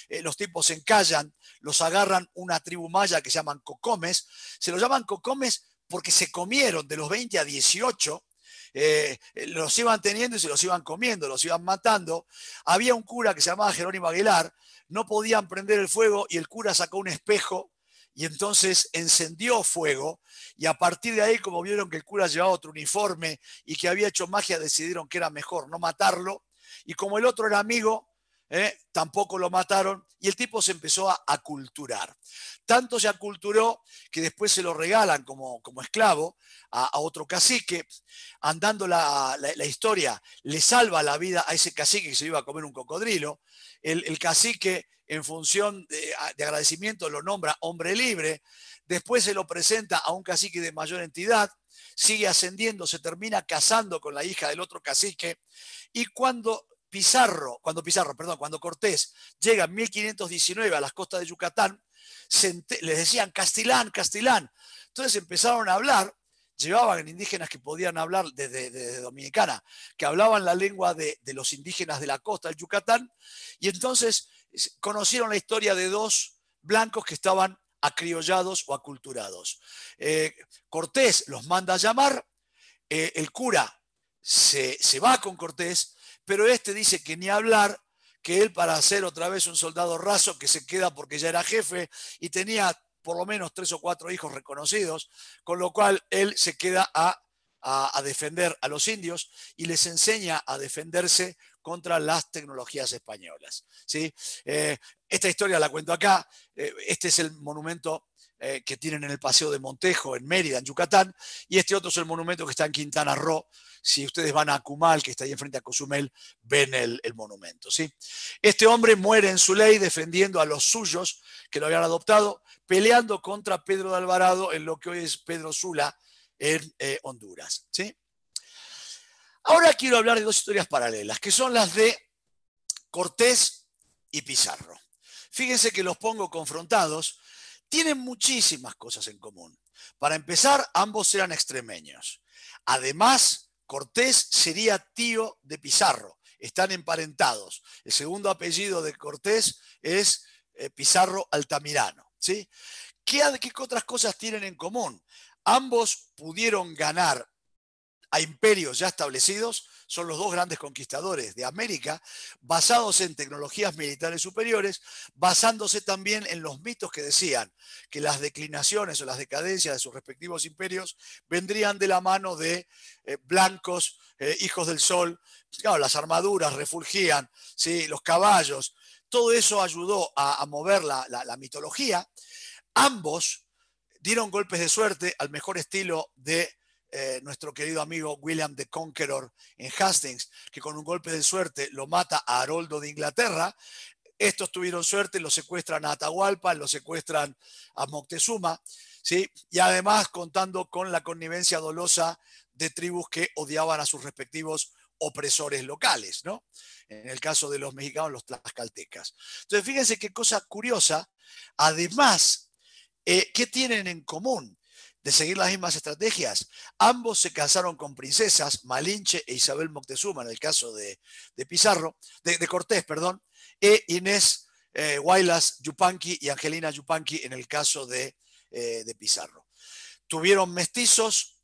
Eh, los tipos se encallan, los agarran una tribu maya que se llaman cocomes. Se lo llaman cocomes porque se comieron de los 20 a 18, eh, eh, los iban teniendo y se los iban comiendo, los iban matando. Había un cura que se llamaba Jerónimo Aguilar, no podían prender el fuego y el cura sacó un espejo y entonces encendió fuego y a partir de ahí, como vieron que el cura llevaba otro uniforme y que había hecho magia, decidieron que era mejor no matarlo. Y como el otro era amigo, ¿eh? tampoco lo mataron, y el tipo se empezó a aculturar. Tanto se aculturó que después se lo regalan como, como esclavo a, otro cacique, andando la, historia, le salva la vida a ese cacique que se iba a comer un cocodrilo, el, cacique en función de agradecimiento lo nombra hombre libre, después se lo presenta a un cacique de mayor entidad, sigue ascendiendo, se termina casando con la hija del otro cacique, y cuando Pizarro, cuando Pizarro, perdón, cuando Cortés llega en 1519 a las costas de Yucatán, les decían castilán, castilán. Entonces empezaron a hablar, llevaban indígenas que podían hablar desde, Dominicana, que hablaban la lengua de, los indígenas de la costa del Yucatán, y entonces conocieron la historia de dos blancos que estaban acriollados o aculturados. Eh, Cortés los manda a llamar, eh, el cura se, se va con Cortés, pero este dice que ni hablar, que él para ser otra vez un soldado raso que se queda porque ya era jefe y tenía por lo menos tres o cuatro hijos reconocidos, con lo cual él se queda a, defender a los indios y les enseña a defenderse contra las tecnologías españolas. ¿sí? Eh, esta historia la cuento acá, eh, este es el monumento eh, que tienen en el Paseo de Montejo, en Mérida, en Yucatán, y este otro es el monumento que está en Quintana Roo. Si ustedes van a Akumal, que está ahí enfrente a Cozumel, ven el, monumento. ¿sí? Este hombre muere en su ley defendiendo a los suyos que lo habían adoptado, peleando contra Pedro de Alvarado en lo que hoy es Pedro Sula en eh, Honduras. ¿sí? Ahora quiero hablar de dos historias paralelas, que son las de Cortés y Pizarro. Fíjense que los pongo confrontados tienen muchísimas cosas en común. Para empezar, ambos eran extremeños. Además, Cortés sería tío de Pizarro. Están emparentados. El segundo apellido de Cortés es eh, Pizarro Altamirano. ¿sí? ¿Qué otras cosas tienen en común? Ambos pudieron ganar a imperios ya establecidos son los dos grandes conquistadores de América, basados en tecnologías militares superiores, basándose también en los mitos que decían que las declinaciones o las decadencias de sus respectivos imperios vendrían de la mano de eh, blancos, eh, hijos del sol. las armaduras refugían, ¿sí? los caballos. Todo eso ayudó a, mover la mitología. Ambos dieron golpes de suerte al mejor estilo de eh, nuestro querido amigo William the Conqueror en Hastings, que con un golpe de suerte lo mata a Haroldo de Inglaterra. Estos tuvieron suerte, lo secuestran a Atahualpa, lo secuestran a Moctezuma, ¿sí? y además contando con la connivencia dolosa de tribus que odiaban a sus respectivos opresores locales, ¿no? En el caso de los mexicanos, los tlaxcaltecas. Entonces, fíjense qué cosa curiosa. Además, eh, ¿qué tienen en común? de seguir las mismas estrategias. Ambos se casaron con princesas, Malinche e Isabel Moctezuma, en el caso de, de Pizarro, de, Cortés, perdón, e Inés eh, Yupanqui y Angelina Yupanqui en el caso de, eh, de Pizarro. Tuvieron mestizos,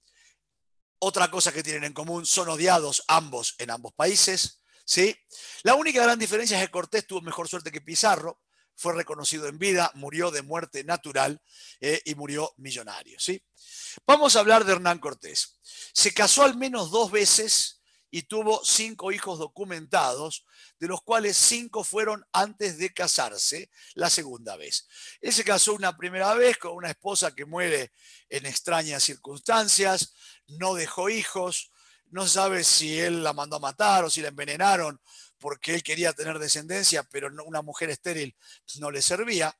otra cosa que tienen en común, son odiados ambos en ambos países. ¿sí? La única gran diferencia es que Cortés tuvo mejor suerte que Pizarro, fue reconocido en vida, murió de muerte natural eh, y murió millonario. ¿sí? Vamos a hablar de Hernán Cortés. Se casó al menos dos veces y tuvo cinco hijos documentados, de los cuales cinco fueron antes de casarse la segunda vez. Él se casó una primera vez con una esposa que muere en extrañas circunstancias, no dejó hijos, no sabe si él la mandó a matar o si la envenenaron porque él quería tener descendencia, pero una mujer estéril no le servía.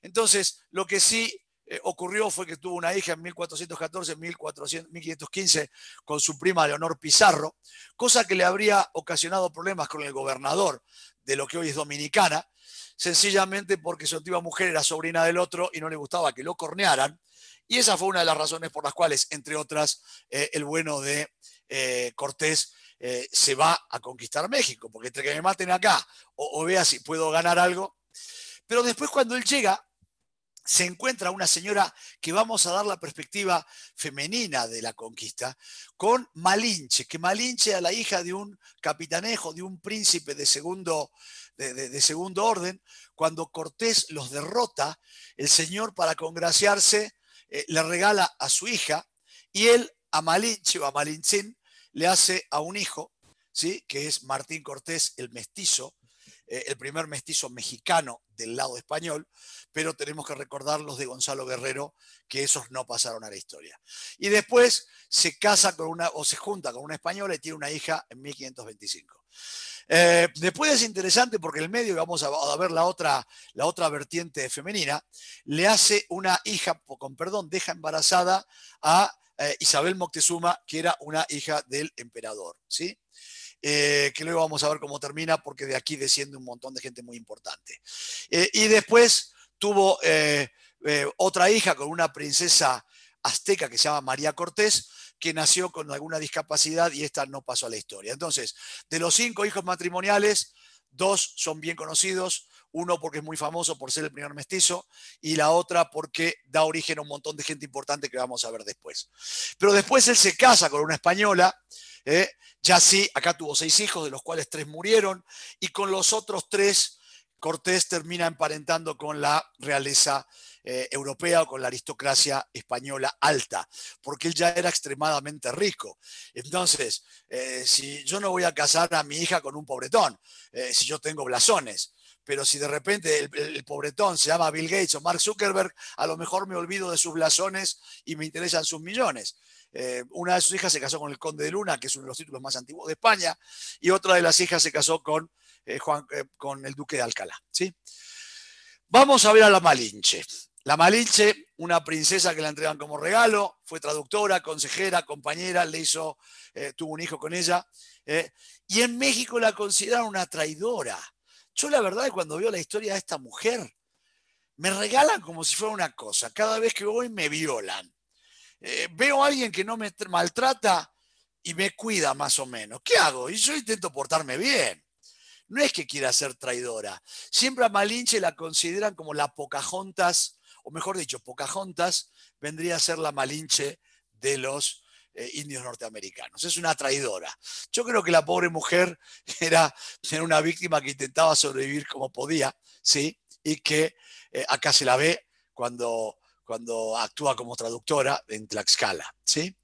Entonces, lo que sí eh, ocurrió fue que tuvo una hija en 1414, 1515 con su prima Leonor Pizarro, cosa que le habría ocasionado problemas con el gobernador de lo que hoy es Dominicana, sencillamente porque su antigua mujer era sobrina del otro y no le gustaba que lo cornearan. Y esa fue una de las razones por las cuales, entre otras, eh, el bueno de eh, Cortés eh, se va a conquistar México, porque entre que me maten acá o, vea si puedo ganar algo. Pero después cuando él llega, se encuentra una señora que vamos a dar la perspectiva femenina de la conquista, con Malinche, que Malinche es la hija de un capitanejo, de un príncipe de segundo, de, segundo orden, cuando Cortés los derrota, el señor para congraciarse eh, le regala a su hija y él a Malinche o a Malinchín le hace a un hijo, ¿sí? que es Martín Cortés, el mestizo, eh, el primer mestizo mexicano del lado español, pero tenemos que recordar los de Gonzalo Guerrero, que esos no pasaron a la historia. Y después se casa con una, o se junta con una española y tiene una hija en 1525. Eh, después es interesante porque el medio, vamos a, a, ver la otra, la otra vertiente femenina, le hace una hija, con perdón, deja embarazada a eh, Isabel Moctezuma, que era una hija del emperador. ¿sí? Eh, que luego vamos a ver cómo termina, porque de aquí desciende un montón de gente muy importante. Eh, y después tuvo otra hija con una princesa azteca que se llama María Cortés, que nació con alguna discapacidad y esta no pasó a la historia. Entonces, de los cinco hijos matrimoniales, dos son bien conocidos, uno porque es muy famoso por ser el primer mestizo y la otra porque da origen a un montón de gente importante que vamos a ver después. Pero después él se casa con una española, ¿eh? ya sí, acá tuvo seis hijos, de los cuales tres murieron, y con los otros tres Cortés termina emparentando con la realeza eh, europea o con la aristocracia española alta, porque él ya era extremadamente rico. Entonces, eh, si yo no voy a casar a mi hija con un pobretón, si yo tengo blasones, pero si de repente el, pobretón se llama Bill Gates o Mark Zuckerberg, a lo mejor me olvido de sus blasones y me interesan sus millones. Eh, una de sus hijas se casó con el Conde de Luna, que es uno de los títulos más antiguos de España, y otra de las hijas se casó con, eh, Juan, eh, con el Duque de Alcalá. ¿sí? Vamos a ver a la Malinche. La Malinche, una princesa que la entregan como regalo, fue traductora, consejera, compañera, le hizo, tuvo un hijo con ella, y en México la consideran una traidora yo la verdad cuando veo la historia de esta mujer, me regalan como si fuera una cosa. Cada vez que voy me violan. Eh, veo a alguien que no me maltrata y me cuida más o menos. ¿Qué hago? Y yo intento portarme bien. No es que quiera ser traidora. Siempre a Malinche la consideran como la Pocahontas, o mejor dicho, Pocahontas vendría a ser la Malinche de los eh, indios norteamericanos. Es una traidora. Yo creo que la pobre mujer era, era una víctima que intentaba sobrevivir como podía, ¿sí? Y que eh, acá se la ve cuando, cuando actúa como traductora en Tlaxcala, ¿sí?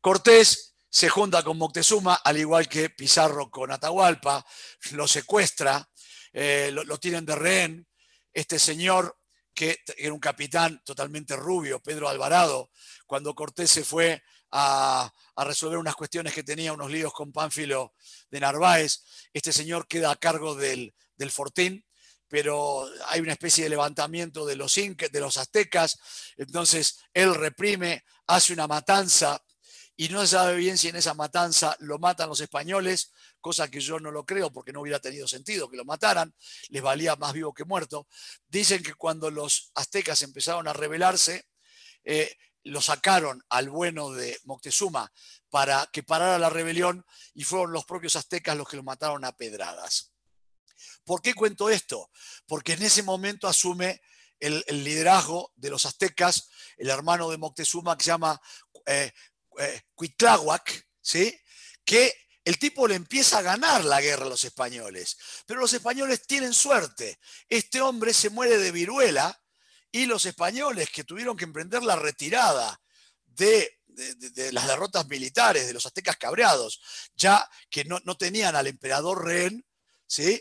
Cortés se junta con Moctezuma, al igual que Pizarro con Atahualpa, lo secuestra, eh, lo, lo, tienen de rehén. Este señor, que era un capitán totalmente rubio, Pedro Alvarado, cuando Cortés se fue a, resolver unas cuestiones que tenía unos líos con Pánfilo de Narváez. Este señor queda a cargo del, Fortín, pero hay una especie de levantamiento de los de los aztecas, entonces él reprime, hace una matanza y no se sabe bien si en esa matanza lo matan los españoles, cosa que yo no lo creo porque no hubiera tenido sentido que lo mataran, les valía más vivo que muerto. Dicen que cuando los aztecas empezaron a rebelarse, eh, lo sacaron al bueno de Moctezuma para que parara la rebelión y fueron los propios aztecas los que lo mataron a pedradas. ¿Por qué cuento esto? Porque en ese momento asume el, liderazgo de los aztecas, el hermano de Moctezuma que se llama eh, eh, Cuitláhuac, ¿sí? que el tipo le empieza a ganar la guerra a los españoles. Pero los españoles tienen suerte. Este hombre se muere de viruela y los españoles que tuvieron que emprender la retirada de, las derrotas militares de los aztecas cabreados, ya que no, tenían al emperador rehén, ¿sí?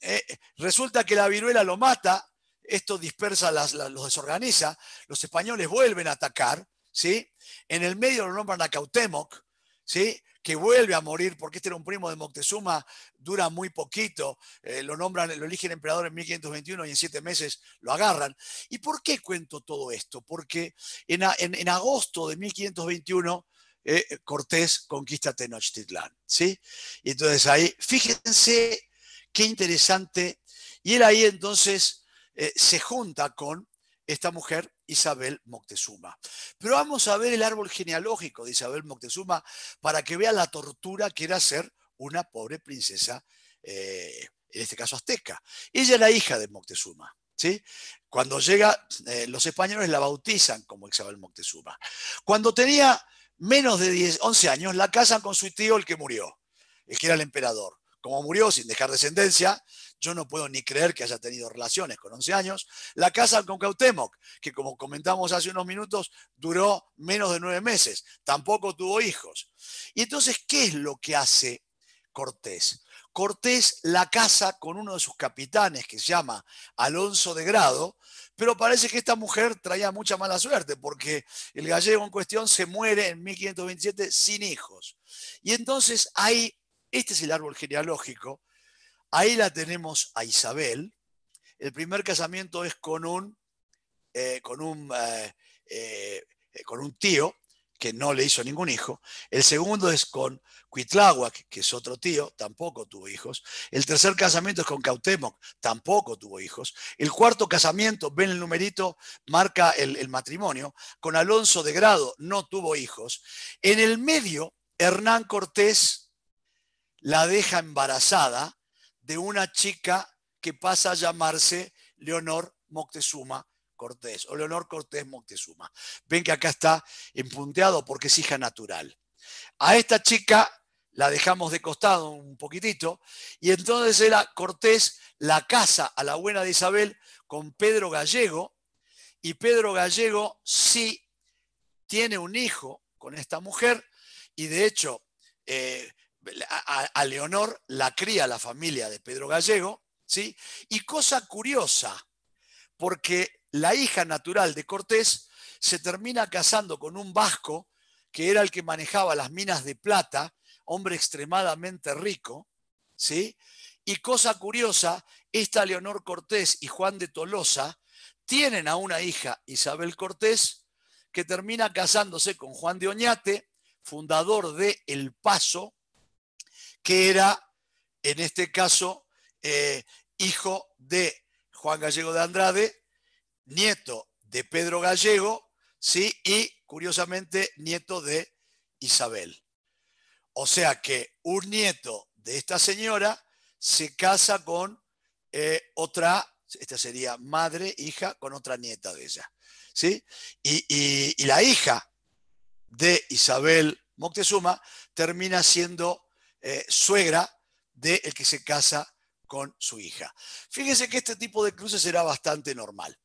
Eh, resulta que la viruela lo mata, esto dispersa, los desorganiza, los españoles vuelven a atacar, ¿sí? en el medio lo nombran a Cautemoc, ¿sí? que vuelve a morir porque este era un primo de Moctezuma, dura muy poquito, eh, lo nombran, lo eligen emperador en 1521 y en siete meses lo agarran. ¿Y por qué cuento todo esto? Porque en, agosto de 1521 eh, Cortés conquista Tenochtitlán, ¿sí? Y entonces ahí, fíjense qué interesante, y él ahí entonces eh, se junta con esta mujer, Isabel Moctezuma. Pero vamos a ver el árbol genealógico de Isabel Moctezuma para que vea la tortura que era ser una pobre princesa, eh, en este caso azteca. Ella era hija de Moctezuma. ¿Sí? Cuando llega, eh, los españoles la bautizan como Isabel Moctezuma. Cuando tenía menos de 10, 11 años, la casan con su tío, el que murió, el que era el emperador. Como murió sin dejar descendencia, yo no puedo ni creer que haya tenido relaciones con 11 años. La casa con Cautemoc, que como comentamos hace unos minutos, duró menos de nueve meses. Tampoco tuvo hijos. Y entonces, ¿qué es lo que hace Cortés? Cortés la casa con uno de sus capitanes que se llama Alonso de Grado, pero parece que esta mujer traía mucha mala suerte porque el gallego en cuestión se muere en 1527 sin hijos. Y entonces hay este es el árbol genealógico. Ahí la tenemos a Isabel. El primer casamiento es con un, eh, con un, eh, eh, con un tío que no le hizo ningún hijo. El segundo es con Cuitláhuac, que es otro tío, tampoco tuvo hijos. El tercer casamiento es con Cautemoc, tampoco tuvo hijos. El cuarto casamiento, ven el numerito, marca el matrimonio, con Alonso de Grado no tuvo hijos. En el medio, Hernán Cortés la deja embarazada de una chica que pasa a llamarse Leonor Moctezuma Cortés o Leonor Cortés Moctezuma. Ven que acá está empunteado porque es hija natural. A esta chica la dejamos de costado un poquitito y entonces era Cortés la casa a la buena de Isabel con Pedro Gallego y Pedro Gallego sí tiene un hijo con esta mujer y de hecho eh, a, Leonor la cría la familia de Pedro Gallego, ¿sí? Y cosa curiosa, porque la hija natural de Cortés se termina casando con un vasco que era el que manejaba las minas de plata, hombre extremadamente rico, ¿sí? Y cosa curiosa, esta Leonor Cortés y Juan de Tolosa tienen a una hija, Isabel Cortés, que termina casándose con Juan de Oñate, fundador de El Paso, que era, en este caso, eh, hijo de Juan Gallego de Andrade, nieto de Pedro Gallego, ¿sí? y curiosamente, nieto de Isabel. O sea que un nieto de esta señora se casa con eh, otra, esta sería madre, hija, con otra nieta de ella. ¿sí? y la hija de Isabel Moctezuma termina siendo eh, suegra del el que se casa con su hija. Fíjense que este tipo de cruces era bastante normal.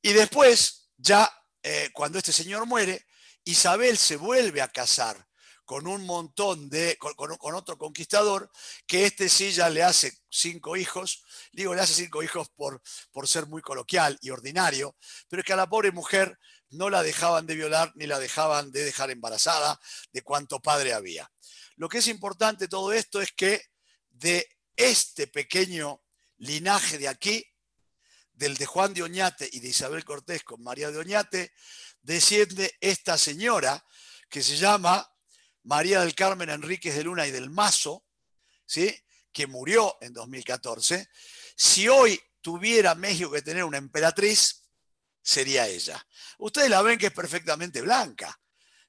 Y después, ya eh, cuando este señor muere, Isabel se vuelve a casar con un montón de, con, otro conquistador, que este sí ya le hace cinco hijos, digo, le hace cinco hijos por, por ser muy coloquial y ordinario, pero es que a la pobre mujer no la dejaban de violar ni la dejaban de dejar embarazada de cuanto padre había. Lo que es importante todo esto es que de este pequeño linaje de aquí, del de Juan de Oñate y de Isabel Cortés con María de Oñate, desciende esta señora que se llama María del Carmen Enríquez de Luna y del Mazo, ¿sí? que murió en 2014. Si hoy tuviera México que tener una emperatriz, sería ella. Ustedes la ven que es perfectamente blanca,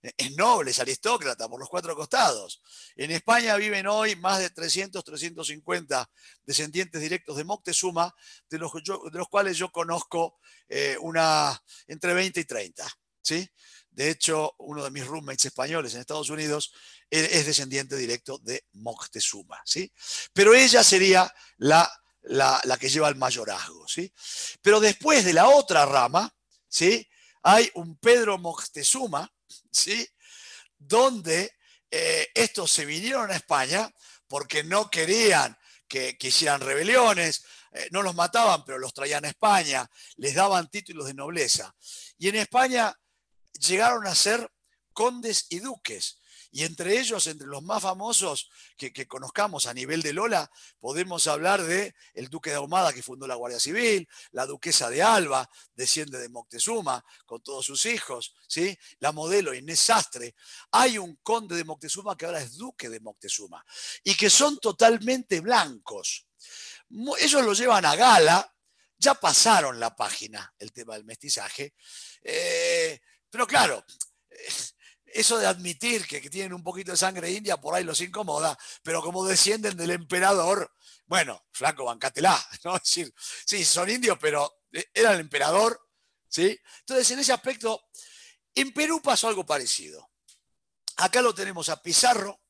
es noble, es aristócrata, por los cuatro costados. En España viven hoy más de 300, 350 descendientes directos de Moctezuma, de los, cuales yo conozco eh, una, entre 20 y 30. ¿sí? De hecho, uno de mis roommates españoles en Estados Unidos es descendiente directo de Moctezuma. ¿sí? Pero ella sería la, la que lleva el mayorazgo. ¿sí? Pero después de la otra rama, ¿sí? hay un Pedro Moctezuma, ¿sí? Donde eh, estos se vinieron a España porque no querían que, quisieran hicieran rebeliones, eh, no los mataban, pero los traían a España, les daban títulos de nobleza. Y en España llegaron a ser condes y duques. Y entre ellos, entre los más famosos que, conozcamos a nivel de Lola, podemos hablar de el duque de Ahumada que fundó la Guardia Civil, la duquesa de Alba, desciende de Moctezuma con todos sus hijos, ¿sí? la modelo Inés Sastre. Hay un conde de Moctezuma que ahora es duque de Moctezuma y que son totalmente blancos. Ellos lo llevan a gala, ya pasaron la página, el tema del mestizaje, eh, pero claro, eh, eso de admitir que, tienen un poquito de sangre india por ahí los incomoda, pero como descienden del emperador, bueno, flaco, bancatelá. ¿no? Es decir, sí, son indios, pero eh, era el emperador, ¿sí? Entonces, en ese aspecto, en Perú pasó algo parecido. Acá lo tenemos a Pizarro,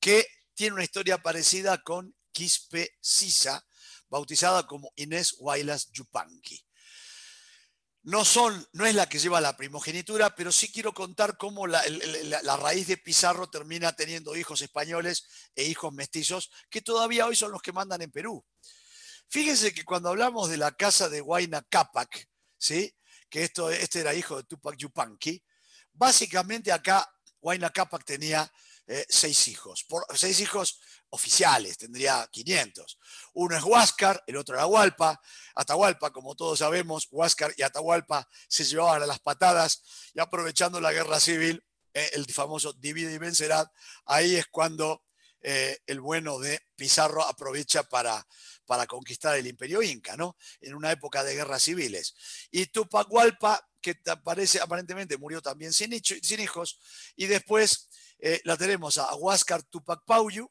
que tiene una historia parecida con Quispe Sisa, bautizada como Inés Huaylas Yupanqui no, son, no es la que lleva la primogenitura, pero sí quiero contar cómo la, raíz de Pizarro termina teniendo hijos españoles e hijos mestizos, que todavía hoy son los que mandan en Perú. Fíjense que cuando hablamos de la casa de Huayna Capac, ¿sí? que esto, este era hijo de Tupac Yupanqui, básicamente acá Huayna Cápac tenía eh, seis hijos. seis hijos oficiales, tendría 500. Uno es Huáscar, el otro Atahualpa. Atahualpa, como todos sabemos, Huáscar y Atahualpa se llevaban a las patadas y aprovechando la guerra civil, eh, el famoso divide y vencerá, ahí es cuando eh, el bueno de Pizarro aprovecha para, para conquistar el imperio inca, ¿no? En una época de guerras civiles. Y Tupac Hualpa, que aparece, aparentemente murió también sin, hijos, y después eh, la tenemos a Huáscar Tupac Pauyu,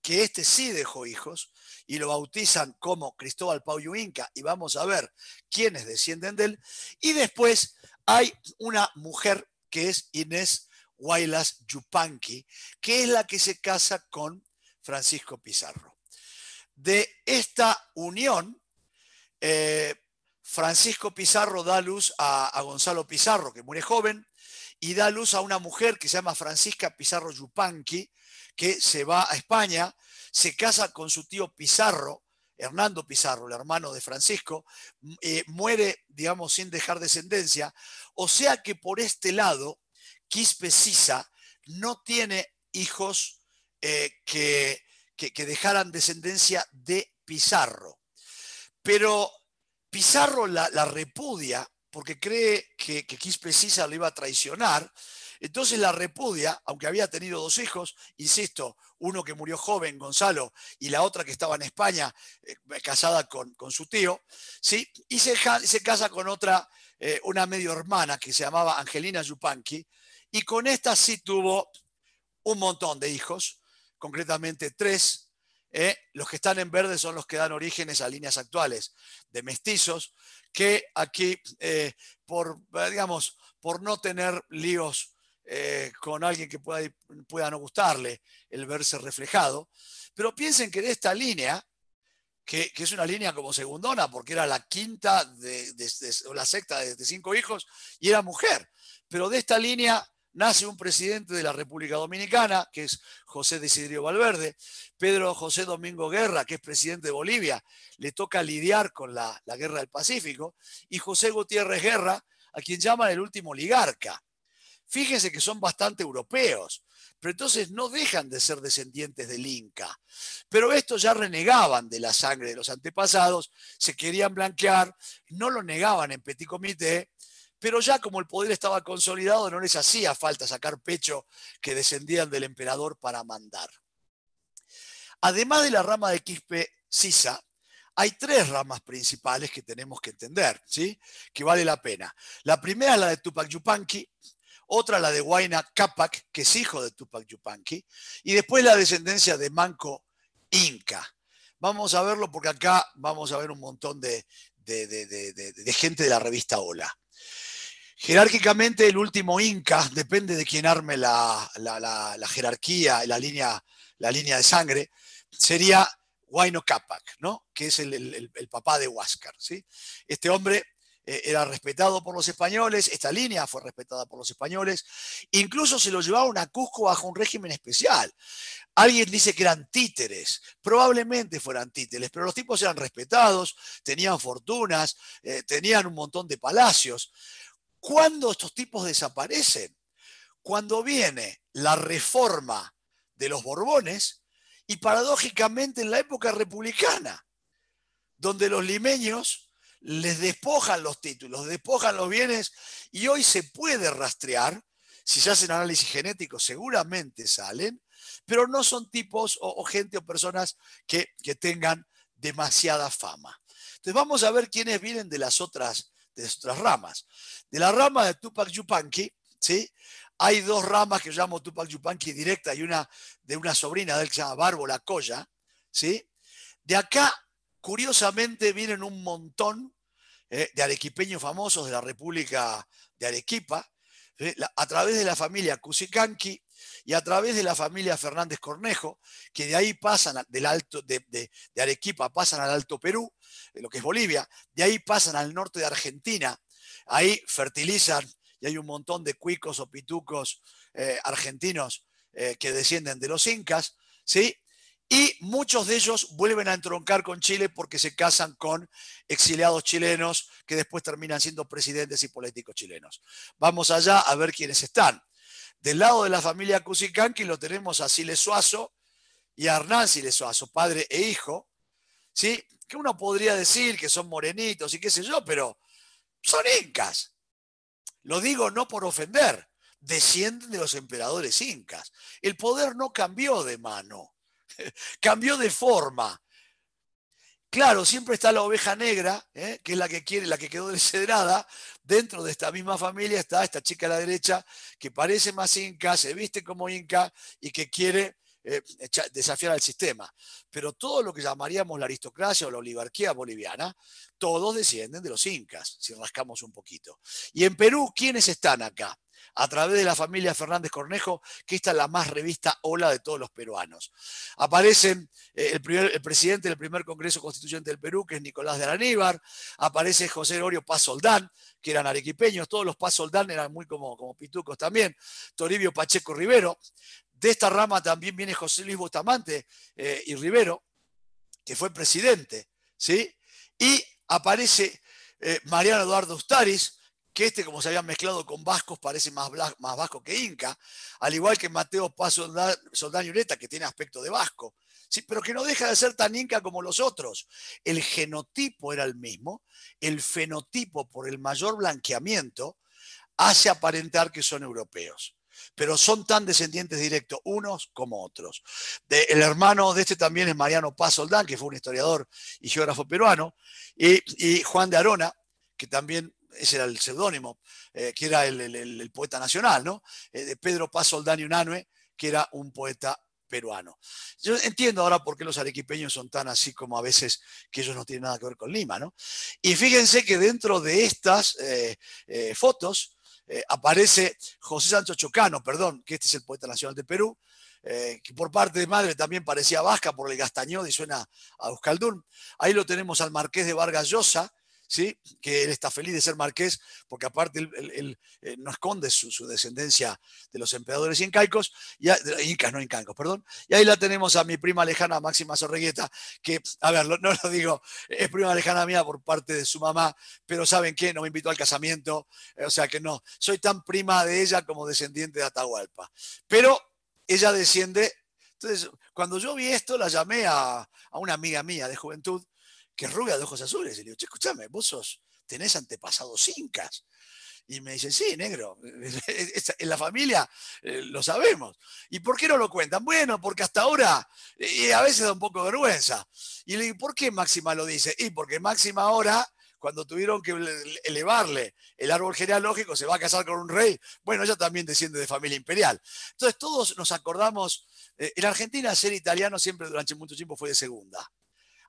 que este sí dejó hijos y lo bautizan como Cristóbal Paulo Inca y vamos a ver quiénes descienden de él. Y después hay una mujer que es Inés Huaylas Yupanqui, que es la que se casa con Francisco Pizarro. De esta unión, eh, Francisco Pizarro da luz a, Gonzalo Pizarro, que muere joven, y da luz a una mujer que se llama Francisca Pizarro Yupanqui, que se va a España, se casa con su tío Pizarro, Hernando Pizarro, el hermano de Francisco, eh, muere, digamos, sin dejar descendencia. O sea que por este lado, Quispe Sisa no tiene hijos eh, que, que, dejaran descendencia de Pizarro. Pero Pizarro la, repudia porque cree que, que Quispe Sisa lo iba a traicionar entonces la repudia, aunque había tenido dos hijos, insisto, uno que murió joven, Gonzalo, y la otra que estaba en España, eh, casada con, su tío, ¿sí? y se, casa con otra, eh, una medio hermana que se llamaba Angelina Yupanqui, y con esta sí tuvo un montón de hijos, concretamente tres. ¿eh? los que están en verde son los que dan orígenes a líneas actuales de mestizos, que aquí, por, digamos, por no tener líos eh, con alguien que pueda, no gustarle el verse reflejado, pero piensen que de esta línea, que, es una línea como segundona, porque era la quinta de, o la secta de, cinco hijos, y era mujer. Pero de esta línea nace un presidente de la República Dominicana, que es José Desidrío Valverde, Pedro José Domingo Guerra, que es presidente de Bolivia, le toca lidiar con la, la guerra del Pacífico, y José Gutiérrez Guerra, a quien llaman el último oligarca. Fíjense que son bastante europeos, pero entonces no dejan de ser descendientes del Inca. Pero estos ya renegaban de la sangre de los antepasados, se querían blanquear, no lo negaban en Petit Comité, pero ya como el poder estaba consolidado, no les hacía falta sacar pecho que descendían del emperador para mandar. Además de la rama de Quispe Sisa, hay tres ramas principales que tenemos que entender, ¿sí? que vale la pena. La primera es la de Tupac Yupanqui, otra la de Huayna Capac, que es hijo de Tupac Yupanqui, y después la descendencia de Manco Inca. Vamos a verlo porque acá vamos a ver un montón de, gente de la revista Hola. Jerárquicamente, el último Inca, depende de quién arme la, jerarquía, la línea, la línea de sangre, sería Huayno Capac, ¿no? que es el, papá de Huáscar. ¿sí? Este hombre eh, era respetado por los españoles, esta línea fue respetada por los españoles, incluso se lo llevaban a Cusco bajo un régimen especial. Alguien dice que eran títeres, probablemente fueran títeres, pero los tipos eran respetados, tenían fortunas, eh, tenían un montón de palacios. ¿Cuándo estos tipos desaparecen? Cuando viene la reforma de los Borbones y paradójicamente en la época republicana, donde los limeños les despojan los títulos, despojan los bienes y hoy se puede rastrear, si se hacen análisis genéticos seguramente salen, pero no son tipos o, gente o personas que, tengan demasiada fama. Entonces vamos a ver quiénes vienen de las otras, de otras ramas. De la rama de Tupac Yupanqui, hay dos ramas que llamo Tupac Yupanqui directa y una de una sobrina de él que se llama Bárbara Colla. ¿sí? De acá Curiosamente vienen un montón eh, de arequipeños famosos de la República de Arequipa, eh, a través de la familia Cusicanqui y a través de la familia Fernández Cornejo, que de ahí pasan del alto, de, Arequipa pasan al Alto Perú, eh, lo que es Bolivia, de ahí pasan al norte de Argentina, ahí fertilizan y hay un montón de cuicos o pitucos argentinos que descienden de los incas, ¿sí? y muchos de ellos vuelven a entroncar con Chile porque se casan con exiliados chilenos que después terminan siendo presidentes y políticos chilenos. Vamos allá a ver quiénes están. Del lado de la familia Cusicanqui lo tenemos a Siles Suazo y a Hernán Siles Suazo, padre e hijo, ¿sí? que uno podría decir que son morenitos y qué sé yo, pero son incas. Lo digo no por ofender, descienden de los emperadores incas. El poder no cambió de mano cambió de forma. Claro, siempre está la oveja negra, ¿eh? que es la que quiere, la que quedó deshedrada. Dentro de esta misma familia está esta chica a la derecha, que parece más inca, se viste como inca y que quiere eh, desafiar al sistema. Pero todo lo que llamaríamos la aristocracia o la oligarquía boliviana, todos descienden de los incas, si rascamos un poquito. Y en Perú, ¿quiénes están acá? a través de la familia Fernández Cornejo, que esta es la más revista ola de todos los peruanos. Aparecen eh, el, primer, presidente del primer Congreso Constituyente del Perú, que es Nicolás de Araníbar, aparece José Orio Paz Soldán, que eran arequipeños, todos los Paz Soldán eran muy como, como pitucos también, Toribio Pacheco Rivero. De esta rama también viene José Luis Bustamante eh, y Rivero, que fue presidente, ¿sí? Y aparece eh, Mariano Eduardo Ustaris, que este, como se había mezclado con vascos, parece más, más vasco que inca, al igual que Mateo Paz Soldán, y Ureta, que tiene aspecto de vasco, ¿sí? pero que no deja de ser tan inca como los otros. El genotipo era el mismo, el fenotipo por el mayor blanqueamiento hace aparentar que son europeos pero son tan descendientes directos unos como otros. el hermano de este también es Mariano Paz Soldán, que fue un historiador y geógrafo peruano, y Juan de Arona, que también ese era el seudónimo, eh, que era el, poeta nacional, ¿no? Eh, de Pedro Paz y Unanue, que era un poeta peruano. Yo entiendo ahora por qué los arequipeños son tan así como a veces que ellos no tienen nada que ver con Lima, ¿no? Y fíjense que dentro de estas eh, fotos aparece José Sancho Chocano, perdón, que este es el poeta nacional de Perú, que por parte de madre también parecía vasca por el Gastañón y suena a Euskaldun. Ahí lo tenemos al marqués de Vargas Llosa, que él está feliz de ser marqués, porque aparte él, eh, no esconde su, descendencia de los emperadores incaicos, y incas, no incaicos, perdón. Y ahí la tenemos a mi prima lejana, Máxima Sorregueta, que, a ver, no lo digo, es prima lejana mía por parte de su mamá, pero ¿saben qué? No me invitó al casamiento, eh, o sea que no, soy tan prima de ella como descendiente de Atahualpa. Pero ella desciende entonces, cuando yo vi esto, la llamé a, una amiga mía de juventud que de ojos azules. Y le digo, che, escúchame, vos sos, tenés antepasados incas. Y me dice, sí, negro, en la familia eh, lo sabemos. ¿Y por qué no lo cuentan? Bueno, porque hasta ahora eh, a veces da un poco de vergüenza. Y le digo, ¿por qué Máxima lo dice? Y porque Máxima ahora, cuando tuvieron que elevarle el árbol genealógico, se va a casar con un rey. Bueno, ella también desciende de familia imperial. Entonces todos nos acordamos, eh, en Argentina ser italiano siempre durante mucho tiempo fue de segunda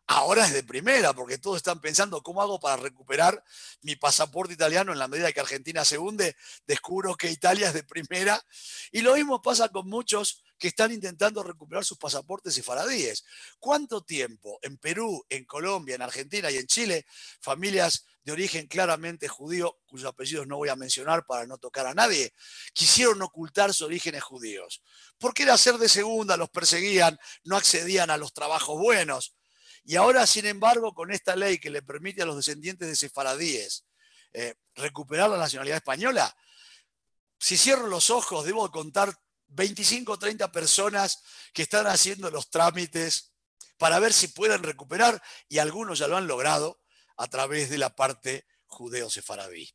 ahora es de primera, porque todos están pensando cómo hago para recuperar mi pasaporte italiano en la medida que Argentina se hunde, descubro que Italia es de primera. Y lo mismo pasa con muchos que están intentando recuperar sus pasaportes y faradíes. ¿Cuánto tiempo en Perú, en Colombia, en Argentina y en Chile, familias de origen claramente judío, cuyos apellidos no voy a mencionar para no tocar a nadie, quisieron ocultar sus orígenes judíos? Porque era ser de segunda, los perseguían, no accedían a los trabajos buenos. Y ahora, sin embargo, con esta ley que le permite a los descendientes de sefaradíes eh, recuperar la nacionalidad española, si cierro los ojos, debo contar 25 o 30 personas que están haciendo los trámites para ver si pueden recuperar, y algunos ya lo han logrado a través de la parte judeo-sefaradí.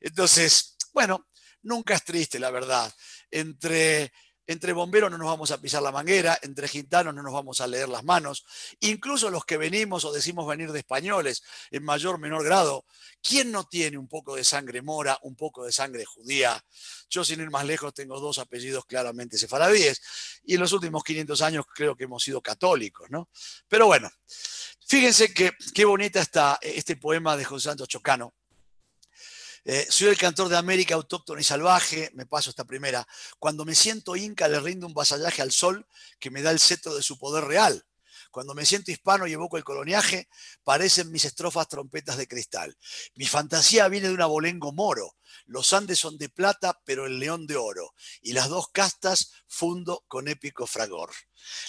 Entonces, bueno, nunca es triste, la verdad, entre entre bomberos no nos vamos a pisar la manguera, entre gitanos no nos vamos a leer las manos. Incluso los que venimos o decimos venir de españoles, en mayor o menor grado, ¿quién no tiene un poco de sangre mora, un poco de sangre judía? Yo, sin ir más lejos, tengo dos apellidos claramente sefaradíes y en los últimos 500 años creo que hemos sido católicos, ¿no? Pero bueno, fíjense que qué bonita está este poema de José Santos Chocano eh, soy el cantor de América autóctona y salvaje, me paso esta primera. Cuando me siento inca le rindo un vasallaje al sol que me da el cetro de su poder real. Cuando me siento hispano y evoco el coloniaje, parecen mis estrofas trompetas de cristal. Mi fantasía viene de un abolengo moro. Los Andes son de plata, pero el león de oro. Y las dos castas fundo con épico fragor.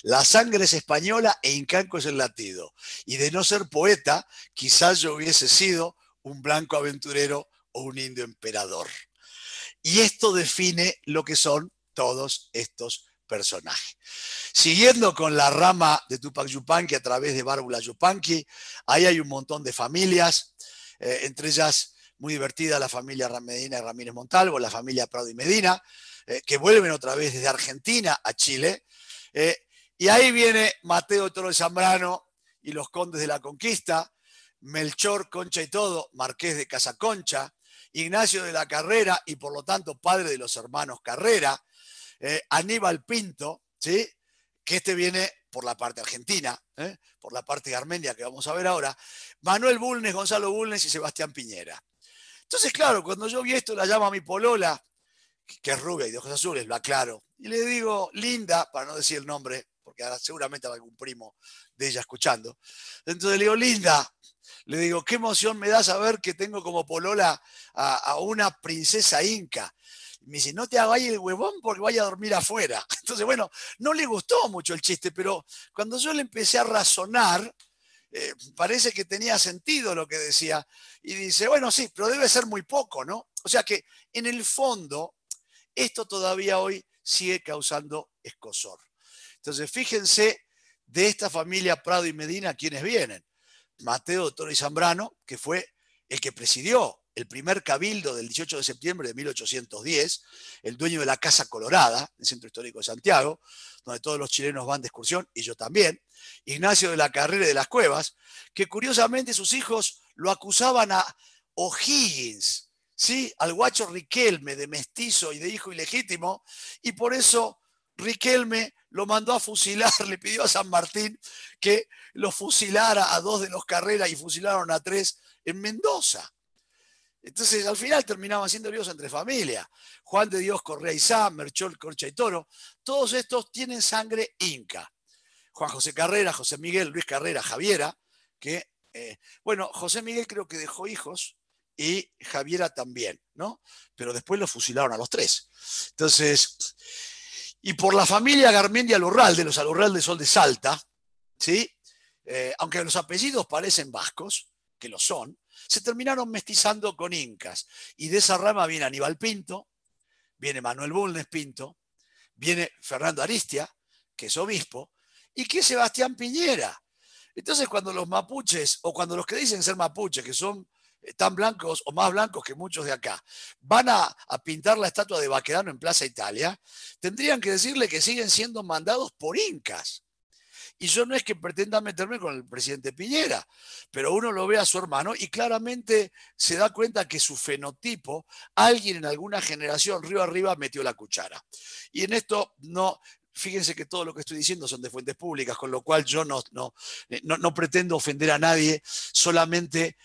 La sangre es española e incanco es el latido. Y de no ser poeta, quizás yo hubiese sido un blanco aventurero un indio emperador. Y esto define lo que son todos estos personajes. Siguiendo con la rama de Tupac Yupanqui a través de Bárbula Yupanqui, ahí hay un montón de familias, eh, entre ellas muy divertida la familia Ramedina y Ramírez Montalvo, la familia Prado y Medina, eh, que vuelven otra vez desde Argentina a Chile. Eh, y ahí viene Mateo Toro de Zambrano y los Condes de la Conquista, Melchor Concha y Todo, Marqués de Casa Concha, Ignacio de la Carrera y por lo tanto padre de los hermanos Carrera, eh, Aníbal Pinto, ¿sí? que este viene por la parte argentina, ¿eh? por la parte de Armenia que vamos a ver ahora, Manuel Bulnes, Gonzalo Bulnes y Sebastián Piñera. Entonces, claro, cuando yo vi esto, la llama a mi polola, que es rubia y de ojos azules, lo aclaro, y le digo, linda, para no decir el nombre, porque seguramente habrá algún primo de ella escuchando. Entonces le digo, linda, le digo, qué emoción me da saber que tengo como polola a, una princesa inca. Me dice, no te hagáis el huevón porque vaya a dormir afuera. Entonces, bueno, no le gustó mucho el chiste, pero cuando yo le empecé a razonar, eh, parece que tenía sentido lo que decía. Y dice, bueno, sí, pero debe ser muy poco, ¿no? O sea que en el fondo, esto todavía hoy sigue causando escosor. Entonces, fíjense de esta familia Prado y Medina quienes vienen. Mateo Toro y Zambrano, que fue el que presidió el primer cabildo del 18 de septiembre de 1810, el dueño de la Casa Colorada, el Centro Histórico de Santiago, donde todos los chilenos van de excursión, y yo también, Ignacio de la Carrera y de las Cuevas, que curiosamente sus hijos lo acusaban a O'Higgins, ¿sí? al guacho Riquelme de mestizo y de hijo ilegítimo, y por eso Riquelme lo mandó a fusilar, le pidió a San Martín que lo fusilara a dos de los carreras y fusilaron a tres en Mendoza. Entonces, al final terminaban siendo heridos entre familia. Juan de Dios Correa y Sam, Merchol Corcha y Toro, todos estos tienen sangre inca. Juan José Carrera, José Miguel, Luis Carrera, Javiera, que, eh, bueno, José Miguel creo que dejó hijos y Javiera también, ¿no? Pero después lo fusilaron a los tres. Entonces, y por la familia alurral de los de Sol de Salta, ¿sí? Eh, aunque los apellidos parecen vascos, que lo son, se terminaron mestizando con incas. Y de esa rama viene Aníbal Pinto, viene Manuel Bulnes Pinto, viene Fernando Aristia, que es obispo, y que es Sebastián Piñera. Entonces, cuando los mapuches, o cuando los que dicen ser mapuches, que son tan blancos o más blancos que muchos de acá, van a, pintar la estatua de Baquedano en Plaza Italia, tendrían que decirle que siguen siendo mandados por incas. Y yo no es que pretenda meterme con el presidente Piñera, pero uno lo ve a su hermano y claramente se da cuenta que su fenotipo, alguien en alguna generación río arriba metió la cuchara. Y en esto no, fíjense que todo lo que estoy diciendo son de fuentes públicas, con lo cual yo no, no, eh, no pretendo ofender a nadie, solamente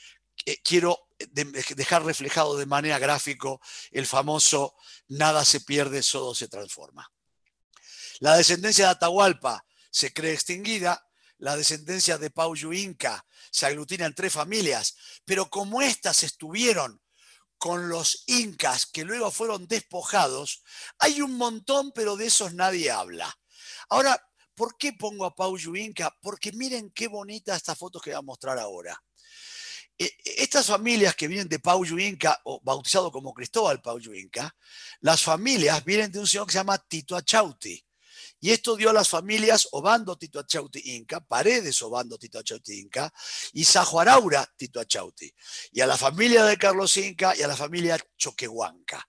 eh, quiero eh, dejar reflejado de manera gráfico el famoso nada se pierde, solo se transforma. La descendencia de Atahualpa se cree extinguida, la descendencia de Yu Inca se aglutina en tres familias, pero como éstas estuvieron con los incas que luego fueron despojados, hay un montón, pero de esos nadie habla. Ahora, ¿por qué pongo a Yu Inca? Porque miren qué bonita esta foto que voy a mostrar ahora. E, e, estas familias que vienen de Pauyu Inca, o bautizado como Cristóbal Pauyu Inca, las familias vienen de un señor que se llama Tito Achauti. Y esto dio a las familias Obando Tito Achauti Inca, Paredes Obando Tito Achauti Inca y Zajuaraura Tito Achauti. Y a la familia de Carlos Inca y a la familia Choquehuanca.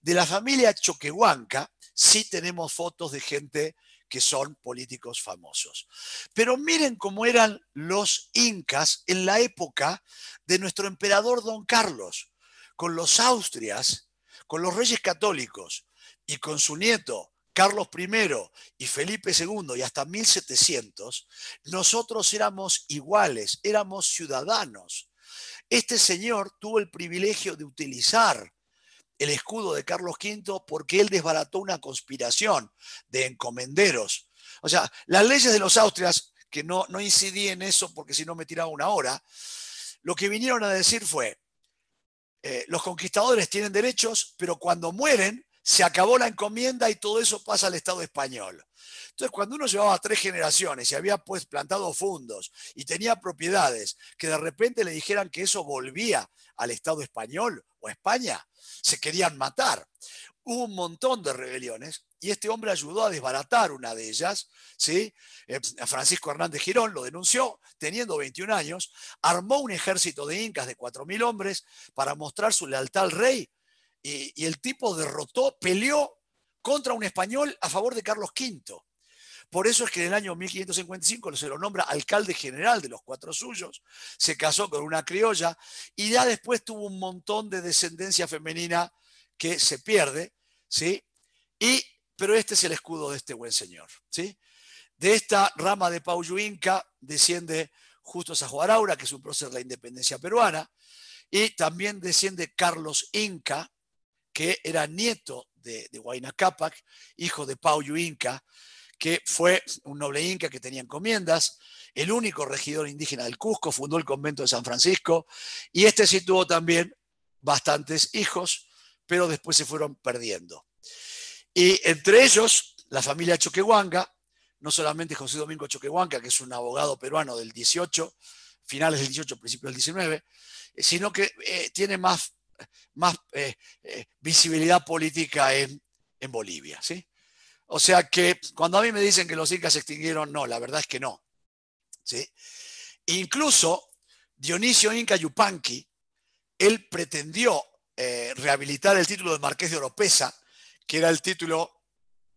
De la familia Choquehuanca sí tenemos fotos de gente que son políticos famosos. Pero miren cómo eran los incas en la época de nuestro emperador Don Carlos, con los austrias, con los reyes católicos y con su nieto Carlos I y Felipe II y hasta 1700, nosotros éramos iguales, éramos ciudadanos. Este señor tuvo el privilegio de utilizar el escudo de Carlos V porque él desbarató una conspiración de encomenderos. O sea, las leyes de los austrias, que no, no incidí en eso porque si no me tiraba una hora, lo que vinieron a decir fue, eh, los conquistadores tienen derechos, pero cuando mueren se acabó la encomienda y todo eso pasa al Estado español. Entonces, cuando uno llevaba tres generaciones y había pues plantado fondos y tenía propiedades, que de repente le dijeran que eso volvía al Estado español, España, se querían matar. Hubo un montón de rebeliones y este hombre ayudó a desbaratar una de ellas. ¿sí? Eh, Francisco Hernández Girón lo denunció, teniendo 21 años, armó un ejército de incas de 4.000 hombres para mostrar su lealtad al rey y, y el tipo derrotó, peleó contra un español a favor de Carlos V. Por eso es que en el año 1555 se lo nombra alcalde general de los cuatro suyos, se casó con una criolla y ya después tuvo un montón de descendencia femenina que se pierde, ¿sí? Y, pero este es el escudo de este buen señor, ¿sí? De esta rama de Inca desciende Justo Sajuaraura, que es un prócer de la independencia peruana, y también desciende Carlos Inca, que era nieto de, Huayna Cápac, hijo de Yu Inca, que fue un noble inca que tenía encomiendas, el único regidor indígena del Cusco, fundó el convento de San Francisco, y este sí tuvo también bastantes hijos, pero después se fueron perdiendo. Y entre ellos, la familia Choquehuanga, no solamente José Domingo Choquehuanca, que es un abogado peruano del 18, finales del 18, principios del 19, sino que eh, tiene más, más eh, eh, visibilidad política en, en Bolivia. ¿sí? O sea que cuando a mí me dicen que los incas se extinguieron, no, la verdad es que no. ¿sí? Incluso Dionisio Inca Yupanqui, él pretendió eh, rehabilitar el título de Marqués de Oropesa, que era el título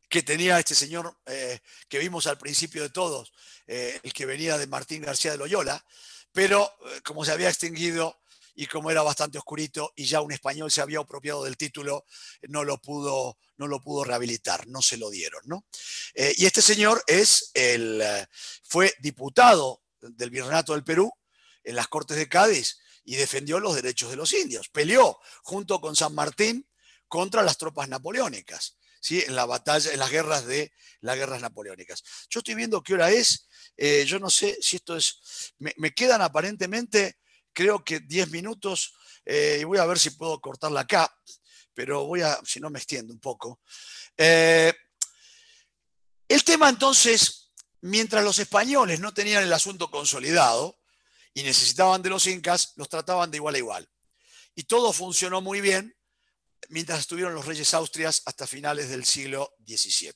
que tenía este señor eh, que vimos al principio de todos, eh, el que venía de Martín García de Loyola, pero como se había extinguido y como era bastante oscurito y ya un español se había apropiado del título, no lo pudo, no lo pudo rehabilitar, no se lo dieron. ¿no? Eh, y este señor es el, eh, fue diputado del Virreinato del Perú en las Cortes de Cádiz y defendió los derechos de los indios. Peleó junto con San Martín contra las tropas napoleónicas. ¿Sí? en la batalla, en las guerras de las guerras napoleónicas. Yo estoy viendo qué hora es, eh, yo no sé si esto es, me quedan aparentemente creo que 10 minutos eh, y voy a ver si puedo cortarla acá, pero voy a, si no me extiendo un poco. Eh, el tema entonces, mientras los españoles no tenían el asunto consolidado y necesitaban de los incas, los trataban de igual a igual. Y todo funcionó muy bien mientras estuvieron los reyes austrias hasta finales del siglo XVII.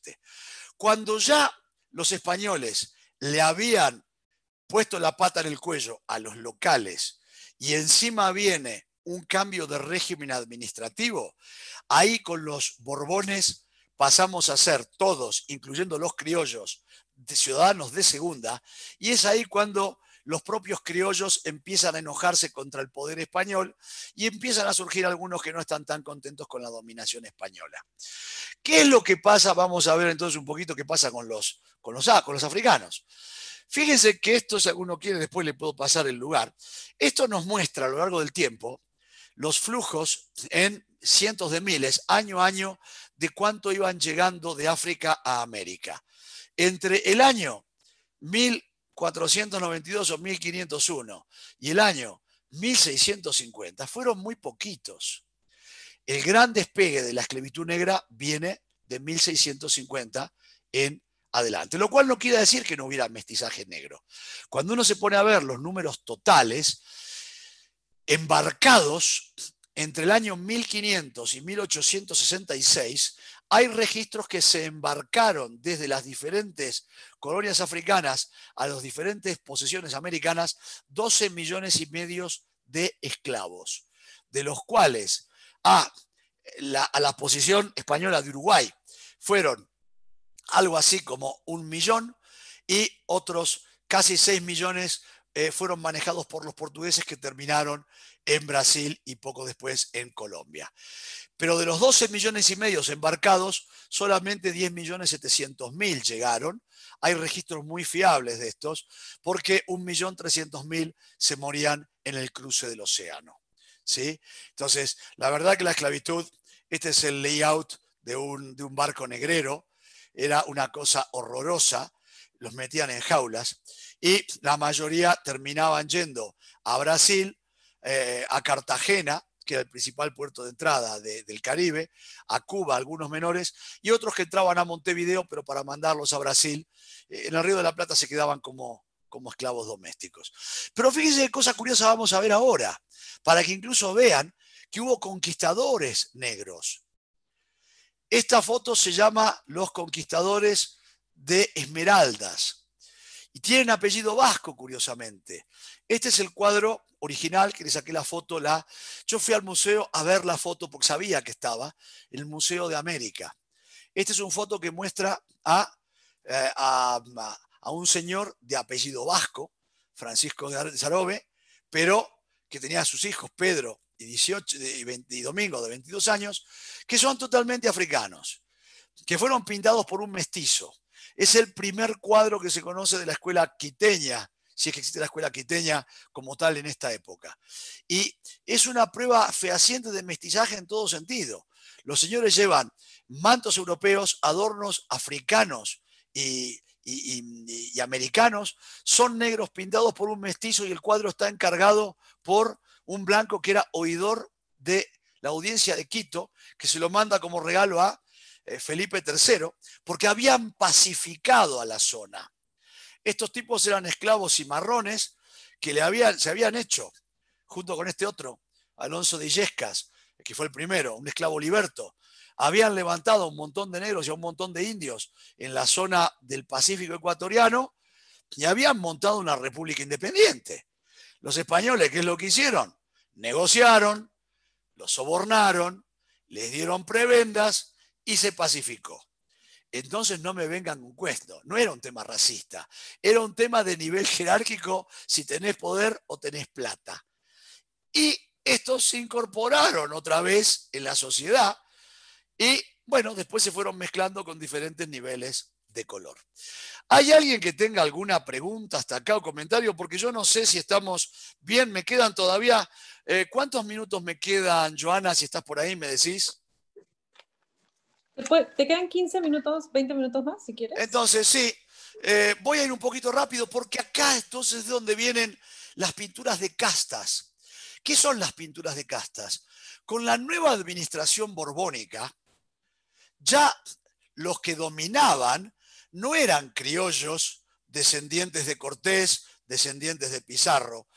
Cuando ya los españoles le habían puesto la pata en el cuello a los locales y encima viene un cambio de régimen administrativo, ahí con los Borbones pasamos a ser todos, incluyendo los criollos, ciudadanos de segunda, y es ahí cuando los propios criollos empiezan a enojarse contra el poder español y empiezan a surgir algunos que no están tan contentos con la dominación española. ¿Qué es lo que pasa? Vamos a ver entonces un poquito qué pasa con los, con los, ah, con los africanos. Fíjense que esto, si alguno quiere, después le puedo pasar el lugar. Esto nos muestra a lo largo del tiempo los flujos en cientos de miles, año a año, de cuánto iban llegando de África a América. Entre el año 1492 o 1501 y el año 1650 fueron muy poquitos. El gran despegue de la esclavitud negra viene de 1650 en adelante. Lo cual no quiere decir que no hubiera mestizaje negro. Cuando uno se pone a ver los números totales embarcados entre el año 1500 y 1866, hay registros que se embarcaron desde las diferentes colonias africanas a las diferentes posesiones americanas 12 millones y medio de esclavos, de los cuales ah, a a la posición española de Uruguay fueron algo así como un millón, y otros casi 6 millones eh, fueron manejados por los portugueses que terminaron en Brasil y poco después en Colombia. Pero de los 12 millones y medio embarcados, solamente 10.700.000 millones mil llegaron. Hay registros muy fiables de estos, porque 1.300.000 se morían en el cruce del océano. ¿sí? Entonces, la verdad que la esclavitud, este es el layout de un, de un barco negrero, era una cosa horrorosa, los metían en jaulas y la mayoría terminaban yendo a Brasil, eh, a Cartagena, que era el principal puerto de entrada del Caribe, a Cuba, algunos menores, y otros que entraban a Montevideo, pero para mandarlos a Brasil. Eh, en el Río de la Plata se quedaban como, como esclavos domésticos. Pero fíjense qué cosa curiosa vamos a ver ahora, para que incluso vean que hubo conquistadores negros. Esta foto se llama Los Conquistadores de Esmeraldas y tienen apellido vasco, curiosamente. Este es el cuadro original que le saqué la foto. La... Yo fui al museo a ver la foto porque sabía que estaba, en el Museo de América. Esta es una foto que muestra eh, a, a, un señor de apellido vasco, Francisco de Sarobe, pero que tenía a sus hijos, Pedro y, 18, Domingo de 22 años, que son totalmente africanos, que fueron pintados por un mestizo. Es el primer cuadro que se conoce de la escuela quiteña, si es que existe la escuela quiteña como tal en esta época. Y es una prueba fehaciente de mestizaje en todo sentido. Los señores llevan mantos europeos, adornos africanos y, americanos, son negros pintados por un mestizo y el cuadro está encargado por un blanco que era oidor de la audiencia de Quito, que se lo manda como regalo a eh, Felipe III, porque habían pacificado a la zona. Estos tipos eran esclavos y marrones que le habían, se habían hecho, junto con este otro, Alonso de Illescas, que fue el primero, un esclavo liberto, habían levantado un montón de negros y un montón de indios en la zona del Pacífico ecuatoriano y habían montado una república independiente. Los españoles, ¿qué es lo que hicieron? Negociaron, los sobornaron, les dieron prebendas y se pacificó. Entonces no me vengan con cuento, no era un tema racista, era un tema de nivel jerárquico si tenés poder o tenés plata. Y estos se incorporaron otra vez en la sociedad y bueno, después se fueron mezclando con diferentes niveles de color. ¿Hay alguien que tenga alguna pregunta hasta acá o comentario? Porque yo no sé si estamos bien, me quedan todavía. Eh, ¿Cuántos minutos me quedan, Joana, si estás por ahí, me decís? te quedan 15 minutos, 20 minutos más, si quieres. Entonces, sí, eh, voy a ir un poquito rápido porque acá entonces es donde vienen las pinturas de castas. ¿Qué son las pinturas de castas? Con la nueva administración borbónica, ya los que dominaban no eran criollos descendientes de Cortés, descendientes de Pizarro.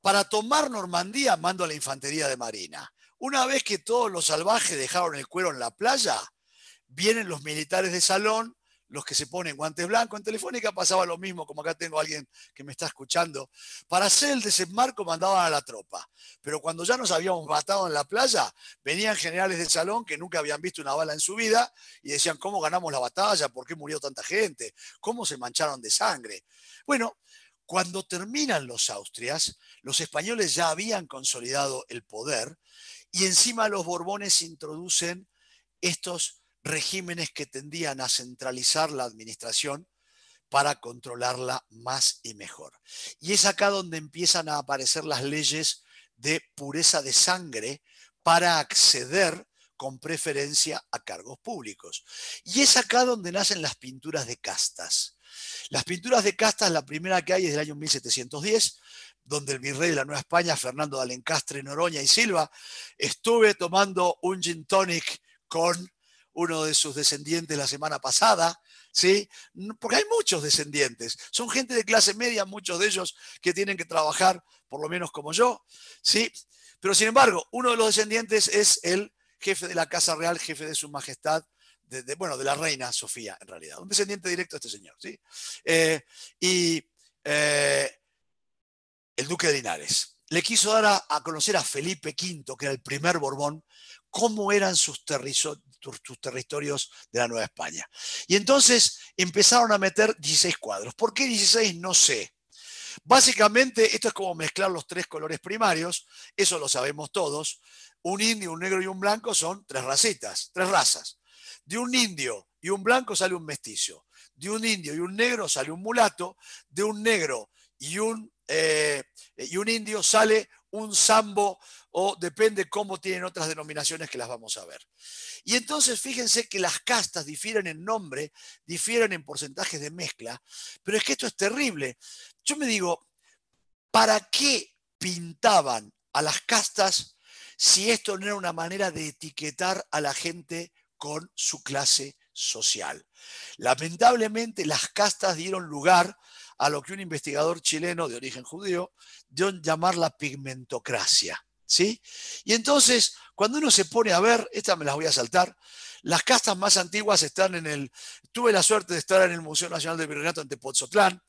Para tomar Normandía mando a la infantería de Marina. Una vez que todos los salvajes dejaron el cuero en la playa, vienen los militares de Salón los que se ponen guantes blancos en Telefónica pasaba lo mismo, como acá tengo a alguien que me está escuchando. Para hacer el desembarco mandaban a la tropa, pero cuando ya nos habíamos matado en la playa, venían generales de salón que nunca habían visto una bala en su vida y decían, ¿cómo ganamos la batalla? ¿Por qué murió tanta gente? ¿Cómo se mancharon de sangre? Bueno, cuando terminan los Austrias, los españoles ya habían consolidado el poder y encima los Borbones introducen estos regímenes que tendían a centralizar la administración para controlarla más y mejor. Y es acá donde empiezan a aparecer las leyes de pureza de sangre para acceder con preferencia a cargos públicos. Y es acá donde nacen las pinturas de castas. Las pinturas de castas, la primera que hay es del año 1710, donde el virrey de la Nueva España, Fernando de Alencastre, Noroña y Silva, estuve tomando un gin tonic con uno de sus descendientes la semana pasada, ¿sí? Porque hay muchos descendientes, son gente de clase media, muchos de ellos que tienen que trabajar, por lo menos como yo, ¿sí? Pero sin embargo, uno de los descendientes es el jefe de la Casa Real, jefe de su majestad, de, bueno, de la reina Sofía, en realidad, un descendiente directo de este señor, ¿sí? Eh, y eh, el duque de Linares. Le quiso dar a conocer a Felipe V, que era el primer Borbón, cómo eran sus, territorios de la Nueva España. Y entonces empezaron a meter 16 cuadros. ¿Por qué 16? No sé. Básicamente, esto es como mezclar los tres colores primarios, eso lo sabemos todos. Un indio, un negro y un blanco son tres racitas, tres razas. De un indio y un blanco sale un mestizo. De un indio y un negro sale un mulato. De un negro y un, eh, y un indio sale un sambo o depende cómo tienen otras denominaciones que las vamos a ver. Y entonces fíjense que las castas difieren en nombre, difieren en porcentajes de mezcla, pero es que esto es terrible. Yo me digo, ¿para qué pintaban a las castas si esto no era una manera de etiquetar a la gente con su clase social? Lamentablemente las castas dieron lugar a a lo que un investigador chileno de origen judío dio a llamar la pigmentocracia. ¿sí? Y entonces, cuando uno se pone a ver, estas me las voy a saltar, las castas más antiguas están en el... Tuve la suerte de estar en el Museo Nacional del Virreinato ante Pozotlán,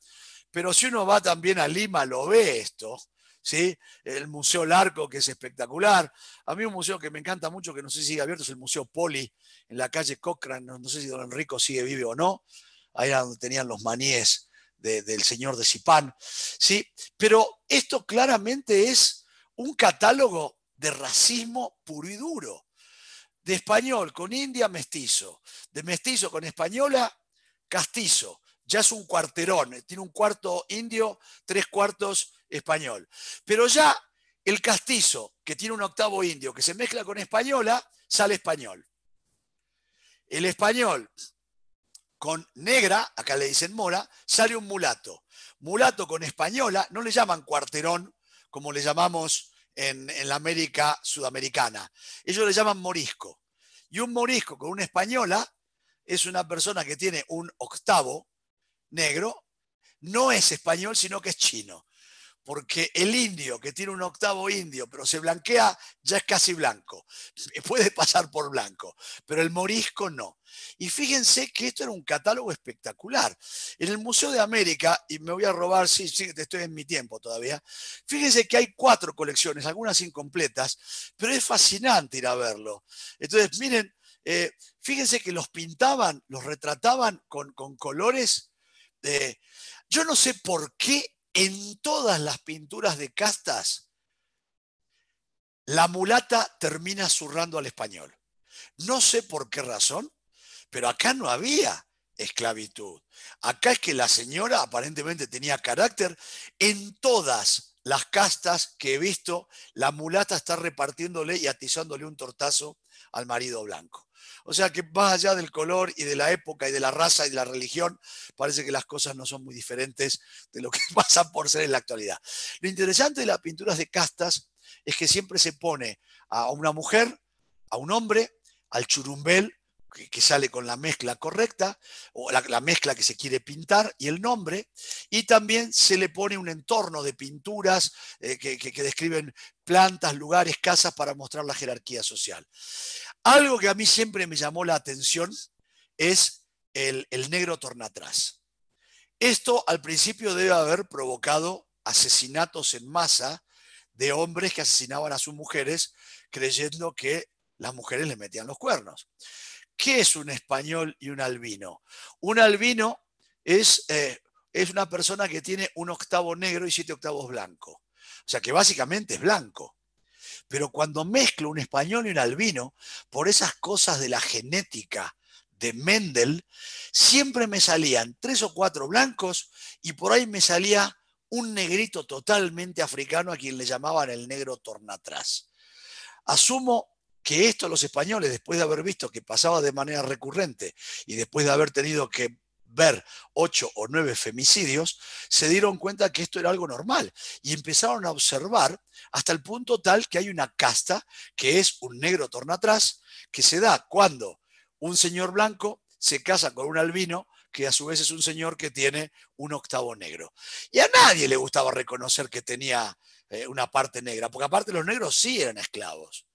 pero si uno va también a Lima lo ve esto, ¿sí? El Museo Larco, que es espectacular. A mí un museo que me encanta mucho, que no sé si sigue abierto, es el Museo Poli, en la calle Cochrane, no sé si don Enrico sigue vive o no, ahí era donde tenían los maníes del señor de Zipán, ¿sí? Pero esto claramente es un catálogo de racismo puro y duro. De español con india, mestizo. De mestizo con española, castizo. Ya es un cuarterón, eh, tiene un cuarto indio, tres cuartos español. Pero ya el castizo, que tiene un octavo indio, que se mezcla con española, sale español. El español con negra, acá le dicen mora, sale un mulato. Mulato con española, no le llaman cuarterón, como le llamamos en, en la América sudamericana. Ellos le llaman morisco. Y un morisco con una española es una persona que tiene un octavo negro, no es español, sino que es chino porque el indio, que tiene un octavo indio, pero se blanquea, ya es casi blanco. Puede pasar por blanco, pero el morisco no. Y fíjense que esto era un catálogo espectacular. En el Museo de América, y me voy a robar, sí, sí, estoy en mi tiempo todavía, fíjense que hay cuatro colecciones, algunas incompletas, pero es fascinante ir a verlo. Entonces, miren, eh, fíjense que los pintaban, los retrataban con, colores. de, eh, yo no sé por qué en todas las pinturas de castas, la mulata termina zurrando al español. No sé por qué razón, pero acá no había esclavitud. Acá es que la señora aparentemente tenía carácter. En todas las castas que he visto, la mulata está repartiéndole y atizándole un tortazo al marido blanco. O sea que más allá del color y de la época y de la raza y de la religión, parece que las cosas no son muy diferentes de lo que pasan por ser en la actualidad. Lo interesante de las pinturas de castas es que siempre se pone a una mujer, a un hombre, al churumbel que, sale con la mezcla correcta, o la, mezcla que se quiere pintar, y el nombre, y también se le pone un entorno de pinturas eh, que, describen plantas, lugares, casas para mostrar la jerarquía social. Algo que a mí siempre me llamó la atención es el, el, negro tornatrás. Esto al principio debe haber provocado asesinatos en masa de hombres que asesinaban a sus mujeres creyendo que las mujeres les metían los cuernos. ¿Qué es un español y un albino? Un albino es, eh, es una persona que tiene un octavo negro y siete octavos blanco. O sea que básicamente es blanco. Pero cuando mezclo un español y un albino, por esas cosas de la genética de Mendel, siempre me salían tres o cuatro blancos y por ahí me salía un negrito totalmente africano a quien le llamaban el negro tornatrás. Asumo que esto los españoles, después de haber visto que pasaba de manera recurrente y después de haber tenido que ver ocho o nueve femicidios, se dieron cuenta que esto era algo normal y empezaron a observar hasta el punto tal que hay una casta que es un negro atrás que se da cuando un señor blanco se casa con un albino que a su vez es un señor que tiene un octavo negro. Y a nadie le gustaba reconocer que tenía eh, una parte negra, porque aparte los negros sí eran esclavos.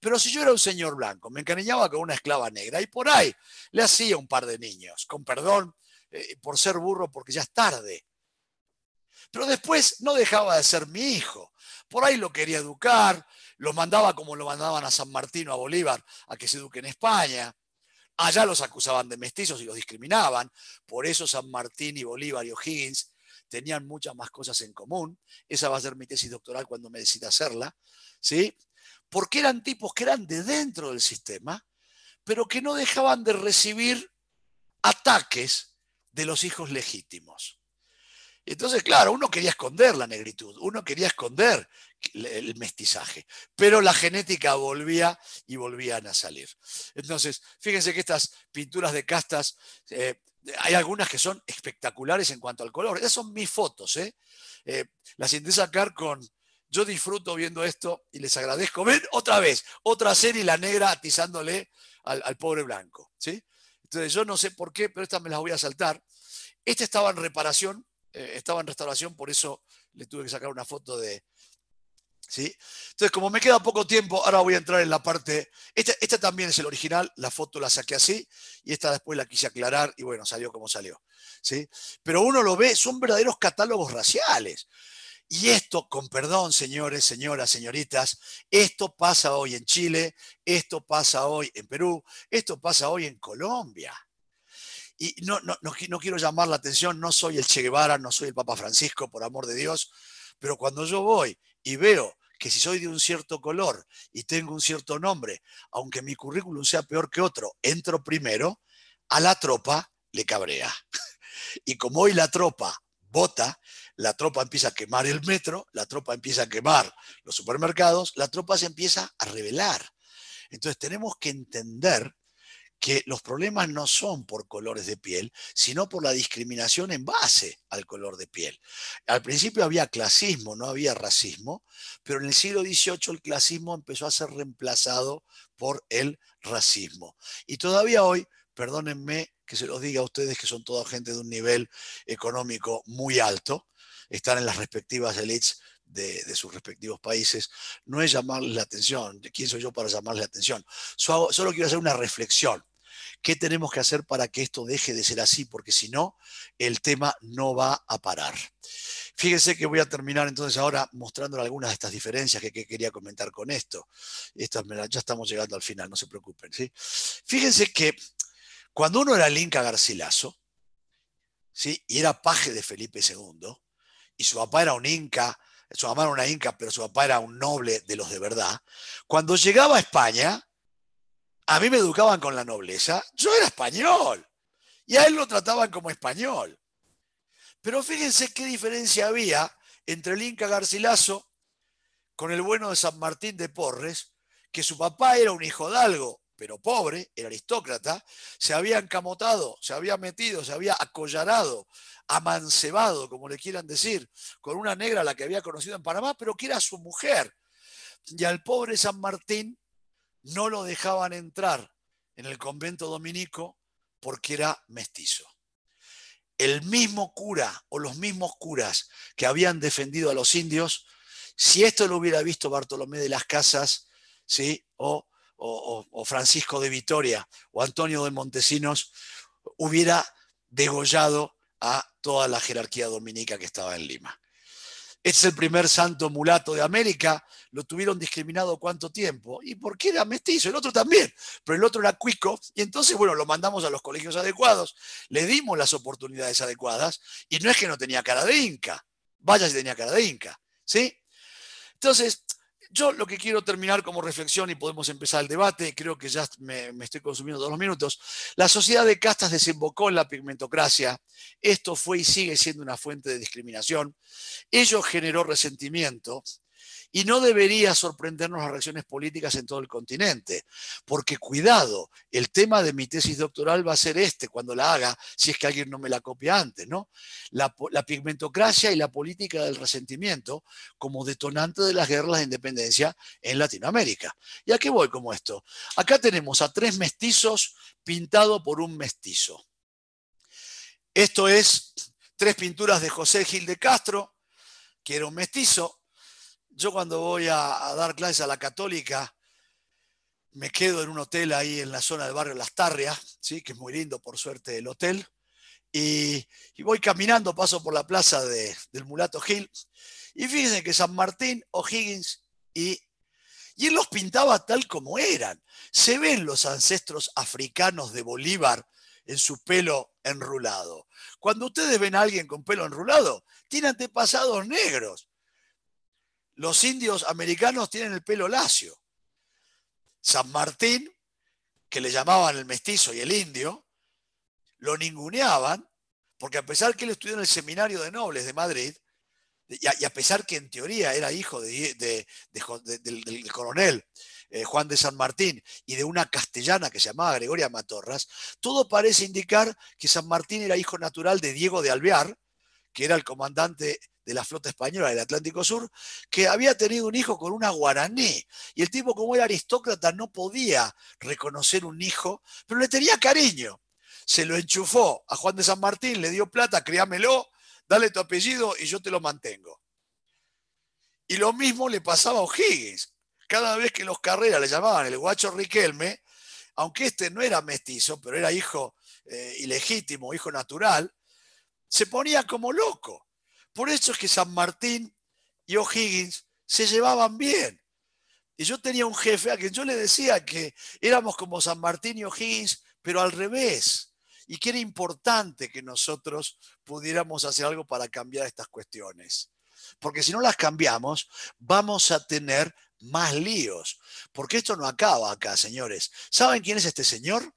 Pero si yo era un señor blanco, me encariñaba con una esclava negra y por ahí le hacía un par de niños, con perdón eh, por ser burro porque ya es tarde. Pero después no dejaba de ser mi hijo. Por ahí lo quería educar, lo mandaba como lo mandaban a San Martín o a Bolívar a que se eduque en España. Allá los acusaban de mestizos y los discriminaban. Por eso San Martín y Bolívar y O'Higgins tenían muchas más cosas en común. Esa va a ser mi tesis doctoral cuando me decida hacerla. ¿sí? porque eran tipos que eran de dentro del sistema, pero que no dejaban de recibir ataques de los hijos legítimos. Entonces, claro, uno quería esconder la negritud, uno quería esconder el mestizaje, pero la genética volvía y volvían a salir. Entonces, fíjense que estas pinturas de castas, eh, hay algunas que son espectaculares en cuanto al color. Esas son mis fotos. ¿eh? Eh, las intenté sacar con yo disfruto viendo esto y les agradezco. ver otra vez, otra serie la negra atizándole al, pobre blanco. ¿sí? Entonces yo no sé por qué, pero estas me las voy a saltar. Esta estaba en reparación, eh, estaba en restauración, por eso le tuve que sacar una foto de... ¿sí? Entonces, como me queda poco tiempo, ahora voy a entrar en la parte... Esta, también es el original, la foto la saqué así, y esta después la quise aclarar, y bueno, salió como salió. ¿sí? Pero uno lo ve, son verdaderos catálogos raciales. Y esto, con perdón, señores, señoras, señoritas, esto pasa hoy en Chile, esto pasa hoy en Perú, esto pasa hoy en Colombia. Y no, no, quiero llamar la atención, no soy el Che Guevara, no soy el Papa Francisco, por amor de Dios, pero cuando yo voy y veo que si soy de un cierto color y tengo un cierto nombre, aunque mi currículum sea peor que otro, entro primero, a la tropa le cabrea. Y como hoy la tropa vota, la tropa empieza a quemar el metro, la tropa empieza a quemar los supermercados, la tropa se empieza a rebelar. Entonces tenemos que entender que los problemas no son por colores de piel, sino por la discriminación en base al color de piel. Al principio había clasismo, no había racismo, pero en el siglo XVIII el clasismo empezó a ser reemplazado por el racismo. Y todavía hoy, perdónenme que se los diga a ustedes que son toda gente de un nivel económico muy alto, están en las respectivas elites de, sus respectivos países, no es llamarles la atención. ¿Quién soy yo para llamarles la atención? Solo quiero hacer una reflexión. ¿Qué tenemos que hacer para que esto deje de ser así? Porque si no, el tema no va a parar. Fíjense que voy a terminar entonces ahora mostrándole algunas de estas diferencias que, quería comentar con esto. ya estamos llegando al final, no se preocupen. ¿sí? Fíjense que cuando uno era el Inca Garcilaso, ¿sí? y era paje de Felipe II, y su papá era un inca, su mamá era una inca, pero su papá era un noble de los de verdad, cuando llegaba a España, a mí me educaban con la nobleza, yo era español y a él lo trataban como español. Pero fíjense qué diferencia había entre el Inca Garcilaso con el bueno de San Martín de Porres, que su papá era un hijo de pero pobre, era aristócrata, se había encamotado, se había metido, se había acollarado amancebado, como le quieran decir, con una negra la que había conocido en Panamá, pero que era su mujer. Y al pobre San Martín no lo dejaban entrar en el convento dominico porque era mestizo. El mismo cura o los mismos curas que habían defendido a los indios, si esto lo hubiera visto Bartolomé de las Casas, ¿sí? o, o Francisco de Vitoria, o Antonio de Montesinos, hubiera degollado a toda la jerarquía dominica que estaba en Lima. Este es el primer santo mulato de América. Lo tuvieron discriminado cuánto tiempo. ¿Y por qué era mestizo? El otro también. Pero el otro era cuico. Y entonces, bueno, lo mandamos a los colegios adecuados. Le dimos las oportunidades adecuadas. Y no es que no tenía cara de inca. Vaya si tenía cara de inca. ¿Sí? Entonces, yo lo que quiero terminar como reflexión y podemos empezar el debate, creo que ya me, estoy consumiendo todos los minutos, la sociedad de castas desembocó en la pigmentocracia, esto fue y sigue siendo una fuente de discriminación, ello generó resentimiento, y no debería sorprendernos las reacciones políticas en todo el continente, porque cuidado, el tema de mi tesis doctoral va a ser este cuando la haga, si es que alguien no me la copia antes, ¿no? La, pigmentocracia y la política del resentimiento como detonante de las guerras de independencia en Latinoamérica. ¿Y a qué voy como esto? Acá tenemos a tres mestizos pintado por un mestizo. Esto es tres pinturas de José Gil de Castro, que era un mestizo, yo cuando voy a, dar clases a la católica, me quedo en un hotel ahí en la zona del barrio Las Tarrias, ¿sí? que es muy lindo, por suerte, el hotel. Y, voy caminando, paso por la plaza del Mulato Gil. Y fíjense que San Martín, O'Higgins y y él los pintaba tal como eran. Se ven los ancestros africanos de Bolívar en su pelo enrulado. Cuando ustedes ven a alguien con pelo enrulado, tiene antepasados negros los indios americanos tienen el pelo lacio. San Martín, que le llamaban el mestizo y el indio, lo ninguneaban, porque a pesar que él estudió en el seminario de nobles de Madrid, y a, pesar que en teoría era hijo del, coronel eh, Juan de San Martín y de una castellana que se llamaba Gregoria Matorras, todo parece indicar que San Martín era hijo natural de Diego de Alvear, que era el comandante de la flota española del Atlántico Sur, que había tenido un hijo con una guaraní. Y el tipo, como era aristócrata, no podía reconocer un hijo, pero le tenía cariño. Se lo enchufó a Juan de San Martín, le dio plata, créamelo dale tu apellido y yo te lo mantengo. Y lo mismo le pasaba a O'Higgins. Cada vez que los carreras le llamaban el guacho Riquelme, aunque este no era mestizo, pero era hijo eh, ilegítimo, hijo natural, se ponía como loco. Por eso es que San Martín y O'Higgins se llevaban bien. Y yo tenía un jefe a quien yo le decía que éramos como San Martín y O'Higgins, pero al revés. Y que era importante que nosotros pudiéramos hacer algo para cambiar estas cuestiones. Porque si no las cambiamos, vamos a tener más líos. Porque esto no acaba acá, señores. ¿Saben quién es este señor?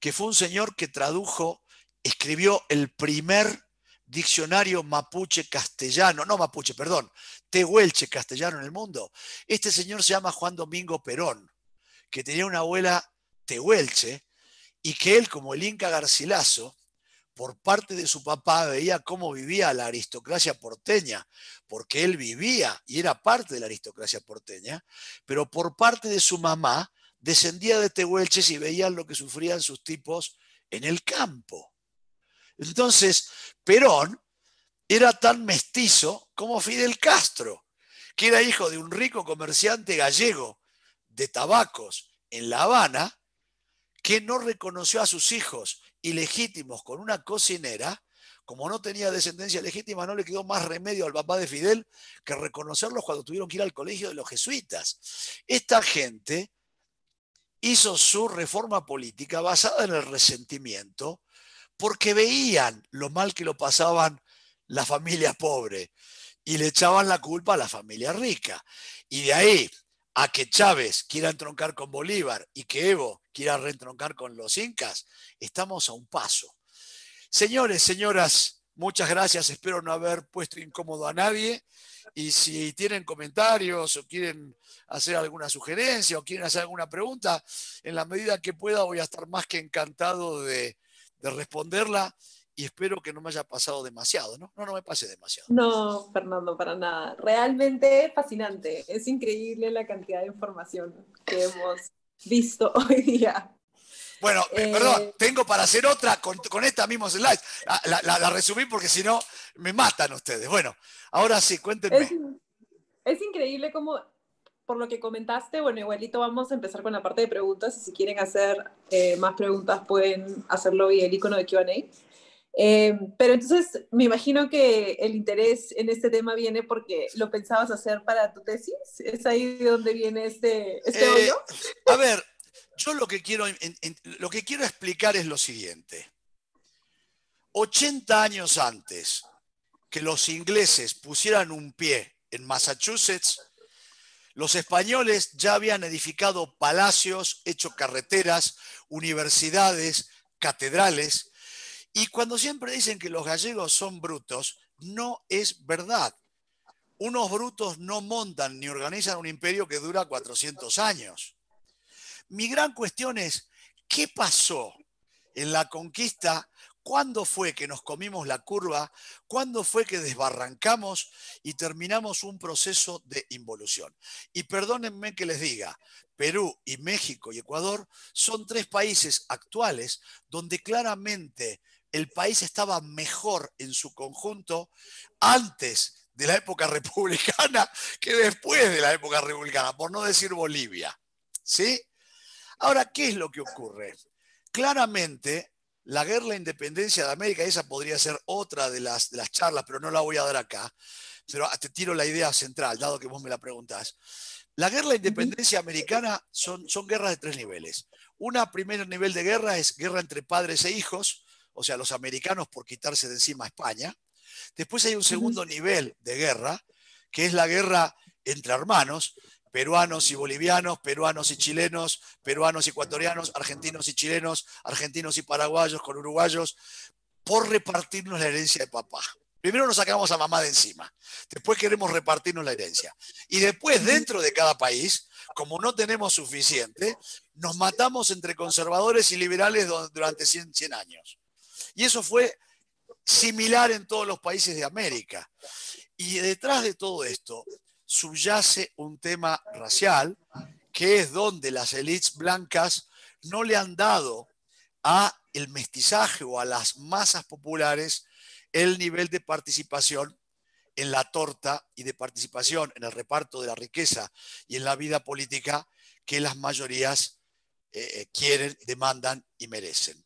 Que fue un señor que tradujo, escribió el primer diccionario mapuche castellano, no mapuche, perdón, tehuelche castellano en el mundo. Este señor se llama Juan Domingo Perón, que tenía una abuela tehuelche y que él, como el Inca Garcilaso, por parte de su papá veía cómo vivía la aristocracia porteña, porque él vivía y era parte de la aristocracia porteña, pero por parte de su mamá descendía de tehuelches y veía lo que sufrían sus tipos en el campo. Entonces, Perón era tan mestizo como Fidel Castro, que era hijo de un rico comerciante gallego de tabacos en La Habana, que no reconoció a sus hijos ilegítimos con una cocinera, como no tenía descendencia legítima, no le quedó más remedio al papá de Fidel que reconocerlos cuando tuvieron que ir al colegio de los jesuitas. Esta gente hizo su reforma política basada en el resentimiento, porque veían lo mal que lo pasaban las familias pobres y le echaban la culpa a la familia rica. Y de ahí a que Chávez quiera entroncar con Bolívar y que Evo quiera reentroncar con los incas, estamos a un paso. Señores, señoras, muchas gracias. Espero no haber puesto incómodo a nadie. Y si tienen comentarios o quieren hacer alguna sugerencia o quieren hacer alguna pregunta, en la medida que pueda voy a estar más que encantado de, de responderla y espero que no me haya pasado demasiado, ¿no? No, no me pase demasiado. No, Fernando, para nada. Realmente es fascinante. Es increíble la cantidad de información que hemos visto hoy día. Bueno, eh, eh, perdón, tengo para hacer otra con, con esta misma slide. La, resumí porque si no, me matan ustedes. Bueno, ahora sí, cuéntenme. es increíble cómo por lo que comentaste, bueno, igualito vamos a empezar con la parte de preguntas. si quieren hacer eh, más preguntas, pueden hacerlo vía el icono de QA. Eh, pero entonces, me imagino que el interés en este tema viene porque lo pensabas hacer para tu tesis. ¿Es ahí de donde viene este, este eh, hoyo? A ver, yo lo que, quiero, lo que quiero explicar es lo siguiente. 80 años antes que los ingleses pusieran un pie en Massachusetts, los españoles ya habían edificado palacios, hecho carreteras, universidades, catedrales, y cuando siempre dicen que los gallegos son brutos, no es verdad. Unos brutos no montan ni organizan un imperio que dura 400 años. Mi gran cuestión es, ¿qué pasó en la conquista ¿Cuándo fue que nos comimos la curva? ¿Cuándo fue que desbarrancamos y terminamos un proceso de involución? Y perdónenme que les diga, Perú y México y Ecuador son tres países actuales donde claramente el país estaba mejor en su conjunto antes de la época republicana que después de la época republicana, por no decir Bolivia. ¿Sí? Ahora, ¿qué es lo que ocurre? Claramente la guerra de independencia de América, esa podría ser otra de las, charlas, pero no la voy a dar acá. Pero te tiro la idea central, dado que vos me la preguntás. La guerra de independencia americana son, son guerras de tres niveles. Una, primer nivel de guerra es guerra entre padres e hijos, o sea, los americanos por quitarse de encima a España. Después hay un segundo nivel de guerra, que es la guerra entre hermanos, peruanos y bolivianos, peruanos y chilenos, peruanos y ecuatorianos, argentinos y chilenos, argentinos y paraguayos con uruguayos, por repartirnos la herencia de papá. Primero nos sacamos a mamá de encima, después queremos repartirnos la herencia. Y después, dentro de cada país, como no tenemos suficiente, nos matamos entre conservadores y liberales durante 100, años. Y eso fue similar en todos los países de América. Y detrás de todo esto subyace un tema racial, que es donde las élites blancas no le han dado a el mestizaje o a las masas populares el nivel de participación en la torta y de participación en el reparto de la riqueza y en la vida política que las mayorías eh, eh, quieren, demandan y merecen.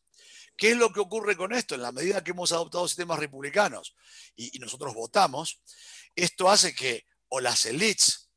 ¿Qué es lo que ocurre con esto? En la medida que hemos adoptado sistemas republicanos y nosotros votamos, esto hace que o las elites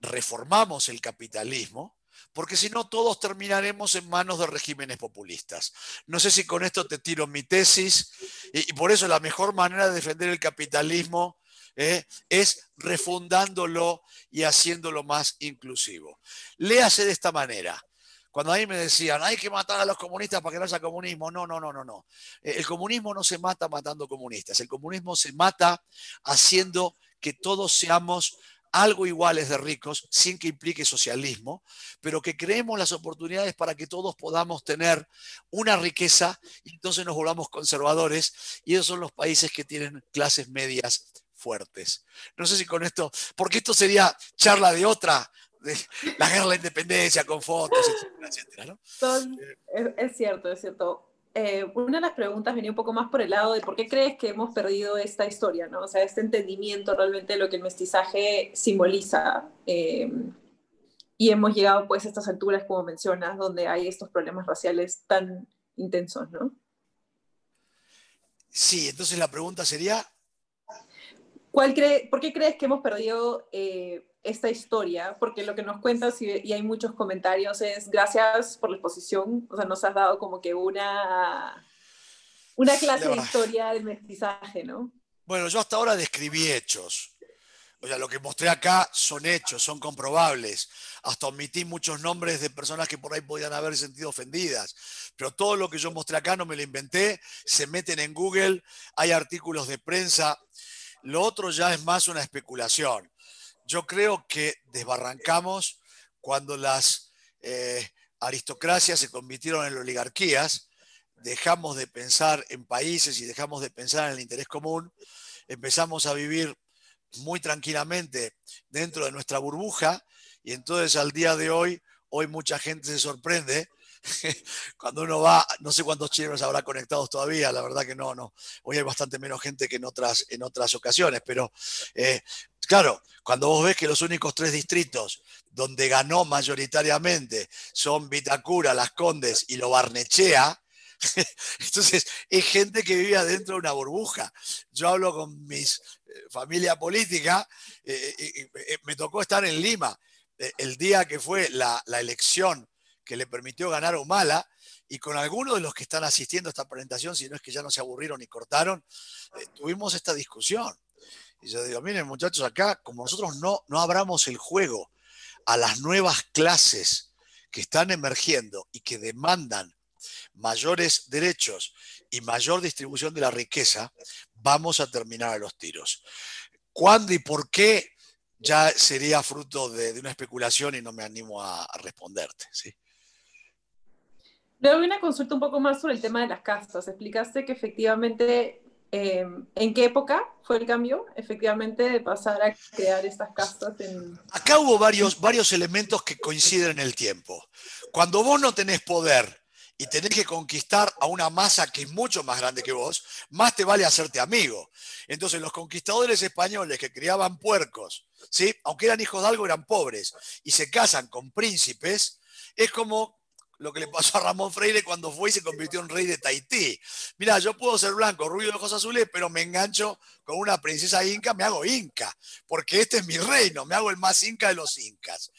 reformamos el capitalismo, porque si no todos terminaremos en manos de regímenes populistas. No sé si con esto te tiro mi tesis, y, por eso la mejor manera de defender el capitalismo eh, es refundándolo y haciéndolo más inclusivo. Léase de esta manera. Cuando a mí me decían, hay que matar a los comunistas para que no haya comunismo. No, no, no, no, no. Eh, el comunismo no se mata matando comunistas. El comunismo se mata haciendo que todos seamos algo iguales de ricos, sin que implique socialismo, pero que creemos las oportunidades para que todos podamos tener una riqueza y entonces nos volvamos conservadores y esos son los países que tienen clases medias fuertes. No sé si con esto, porque esto sería charla de otra, la guerra de la independencia con fotos, etcétera, ¿no? es cierto, es cierto. Eh, una de las preguntas venía un poco más por el lado de por qué crees que hemos perdido esta historia, ¿no? O sea, este entendimiento realmente de lo que el mestizaje simboliza. Eh, y hemos llegado pues a estas alturas, como mencionas, donde hay estos problemas raciales tan intensos, ¿no? Sí, entonces la pregunta sería, ¿Por qué crees que hemos perdido eh, esta historia? Porque lo que nos cuentas y, hay muchos comentarios es gracias por la exposición, o sea, nos has dado como que una, una clase de historia del mestizaje, ¿no? Bueno, yo hasta ahora describí hechos. O sea, lo que mostré acá son hechos, son comprobables. Hasta omití muchos nombres de personas que por ahí podían haber sentido ofendidas. Pero todo lo que yo mostré acá no me lo inventé. Se meten en Google, hay artículos de prensa lo otro ya es más una especulación. Yo creo que desbarrancamos cuando las eh, aristocracias se convirtieron en oligarquías, dejamos de pensar en países y dejamos de pensar en el interés común, empezamos a vivir muy tranquilamente dentro de nuestra burbuja y entonces al día de hoy, hoy mucha gente se sorprende cuando uno va, no sé cuántos chilenos habrá conectados todavía, la verdad que no, no. Hoy hay bastante menos gente que en otras, en otras ocasiones, pero eh, claro, cuando vos ves que los únicos tres distritos donde ganó mayoritariamente son Vitacura, Las Condes y Lo Barnechea, entonces, es gente que vive adentro de una burbuja. Yo hablo con mis eh, familia política, eh, me tocó estar en Lima el día que fue la elección que le permitió ganar a Humala y con algunos de los que están asistiendo a esta presentación, si no es que ya no se aburrieron y cortaron, eh, tuvimos esta discusión. Y yo digo, miren muchachos, acá como nosotros no, no abramos el juego a las nuevas clases que están emergiendo y que demandan mayores derechos y mayor distribución de la riqueza, vamos a terminar a los tiros. ¿Cuándo y por qué? Ya sería fruto de, una especulación y no me animo a responderte. ¿sí? Le doy una consulta un poco más sobre el tema de las castas. Explicaste que efectivamente, em, ¿en qué época fue el cambio? Efectivamente, de pasar a crear estas castas? Acá hubo varios, varios elementos que coinciden en el tiempo. Cuando vos no tenés poder y tenés que conquistar a una masa que es mucho más grande que vos, más te vale hacerte amigo. Entonces los conquistadores españoles que criaban puercos, ¿sí? aunque eran hijos de algo, eran pobres, y se casan con príncipes, es como lo que le pasó a Ramón Freire cuando fue y se convirtió en rey de Tahití. Mira, yo puedo ser blanco, rubio de ojos azules, pero me engancho con una princesa inca, me hago inca, porque este es mi reino, me hago el más inca de los incas.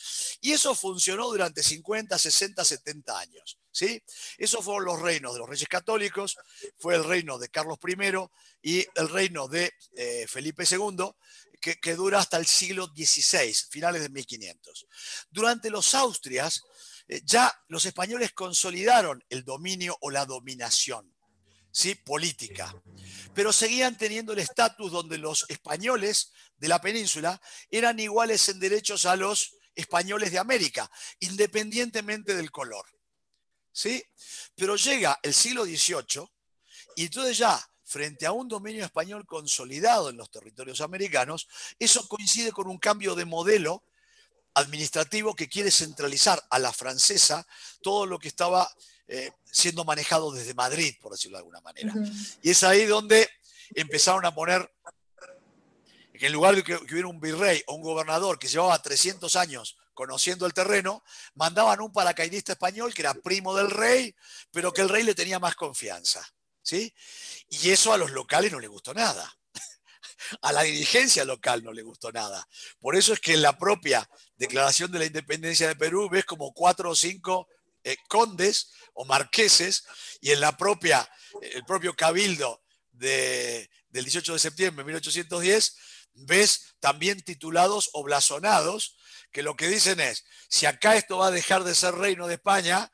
Y eso funcionó durante 50, 60, 70 años. ¿sí? Esos fueron los reinos de los reyes católicos, fue el reino de Carlos I y el reino de eh, Felipe II, que, que, dura hasta el siglo XVI, finales de 1500. Durante los Austrias, eh, ya los españoles consolidaron el dominio o la dominación ¿sí? política, pero seguían teniendo el estatus donde los españoles de la península eran iguales en derechos a los españoles de América, independientemente del color. ¿sí? Pero llega el siglo XVIII y entonces ya frente a un dominio español consolidado en los territorios americanos, eso coincide con un cambio de modelo administrativo que quiere centralizar a la francesa todo lo que estaba eh, siendo manejado desde Madrid, por decirlo de alguna manera. Y es ahí donde empezaron a poner que en lugar de que, hubiera un virrey o un gobernador que llevaba 300 años conociendo el terreno, mandaban un paracaidista español que era primo del rey, pero que el rey le tenía más confianza. ¿sí? Y eso a los locales no les gustó nada a la dirigencia local no le gustó nada. Por eso es que en la propia declaración de la independencia de Perú ves como cuatro o cinco eh, condes o marqueses y en la propia, eh, el propio cabildo del 18 de septiembre de 1810 ves también titulados o blasonados que lo que dicen es, si acá esto va a dejar de ser reino de España,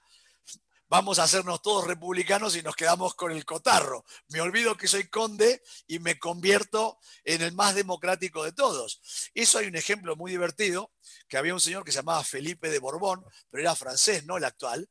vamos a hacernos todos republicanos y nos quedamos con el cotarro. Me olvido que soy conde y me convierto en el más democrático de todos. Eso hay un ejemplo muy divertido, que había un señor que se llamaba Felipe de Borbón, pero era francés, no el actual,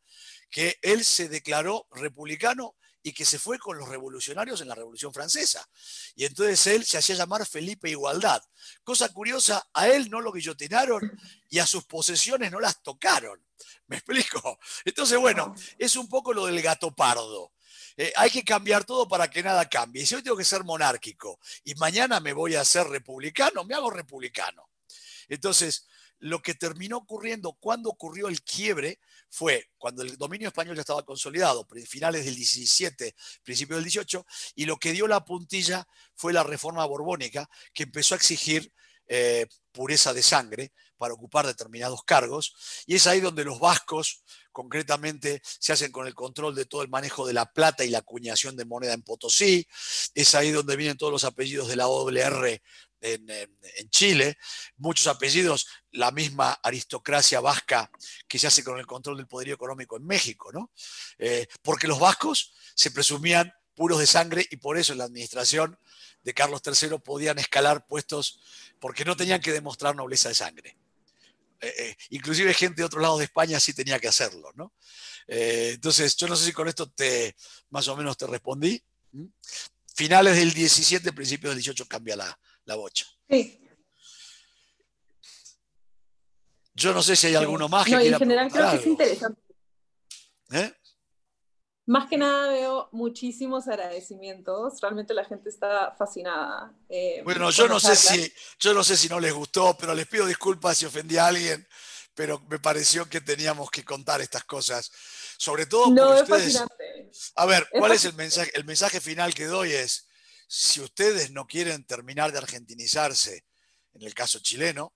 que él se declaró republicano y que se fue con los revolucionarios en la Revolución Francesa. Y entonces él se hacía llamar Felipe Igualdad. Cosa curiosa, a él no lo guillotinaron y a sus posesiones no las tocaron. ¿Me explico? Entonces, bueno, es un poco lo del gato pardo. Eh, hay que cambiar todo para que nada cambie. Y si hoy tengo que ser monárquico y mañana me voy a ser republicano, me hago republicano. Entonces, lo que terminó ocurriendo, cuando ocurrió el quiebre, fue cuando el dominio español ya estaba consolidado, finales del 17, principios del 18, y lo que dio la puntilla fue la reforma borbónica, que empezó a exigir eh, pureza de sangre para ocupar determinados cargos, y es ahí donde los vascos concretamente se hacen con el control de todo el manejo de la plata y la acuñación de moneda en Potosí, es ahí donde vienen todos los apellidos de la OR en, Chile, muchos apellidos, la misma aristocracia vasca que se hace con el control del poderío económico en México, ¿no? Eh, porque los vascos se presumían puros de sangre y por eso en la administración de Carlos III podían escalar puestos porque no tenían que demostrar nobleza de sangre. Eh, eh, inclusive gente de otros lados de España sí tenía que hacerlo, ¿no? entonces, yo no sé si con esto te, más o menos te respondí. Finales del 17, principios del 18 cambia la, la bocha. Yo no sé si hay alguno más que no, En general creo que es interesante. ¿Eh? Más que nada veo muchísimos agradecimientos. Realmente la gente está fascinada. Eh, bueno, yo no, sé si, yo no sé si no les gustó, pero les pido disculpas si ofendí a alguien, pero me pareció que teníamos que contar estas cosas. Sobre todo no, es Fascinante. A ver, ¿cuál es, es el mensaje? El mensaje final que doy es si ustedes no quieren terminar de argentinizarse, en el caso chileno,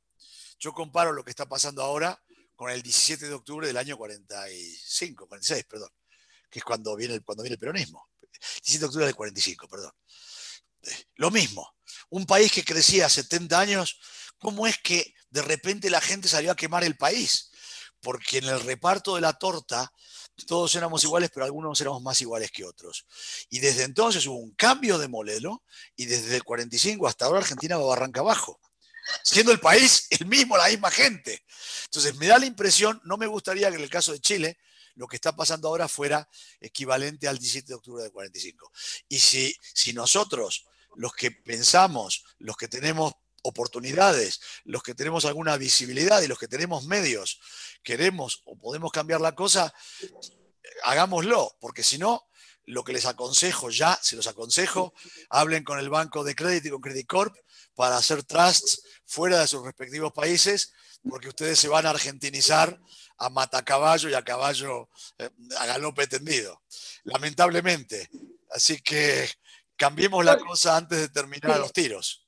yo comparo lo que está pasando ahora con el 17 de octubre del año 45, 46, perdón, que es cuando viene el, cuando viene el peronismo. 17 de octubre del 45, perdón. Eh, lo mismo, un país que crecía 70 años, ¿cómo es que de repente la gente salió a quemar el país? Porque en el reparto de la torta todos éramos iguales, pero algunos éramos más iguales que otros. Y desde entonces hubo un cambio de modelo y desde el 45 hasta ahora Argentina va barranca abajo, siendo el país el mismo, la misma gente. Entonces me da la impresión, no me gustaría que en el caso de Chile lo que está pasando ahora fuera equivalente al 17 de octubre del 45. Y si, si nosotros, los que pensamos, los que tenemos oportunidades, los que tenemos alguna visibilidad y los que tenemos medios, queremos o podemos cambiar la cosa, hagámoslo, porque si no, lo que les aconsejo ya, se los aconsejo, hablen con el banco de crédito y con Credit Corp para hacer trusts fuera de sus respectivos países, porque ustedes se van a argentinizar a matacaballo y a caballo, eh, a galope tendido, lamentablemente. Así que cambiemos la cosa antes de terminar los tiros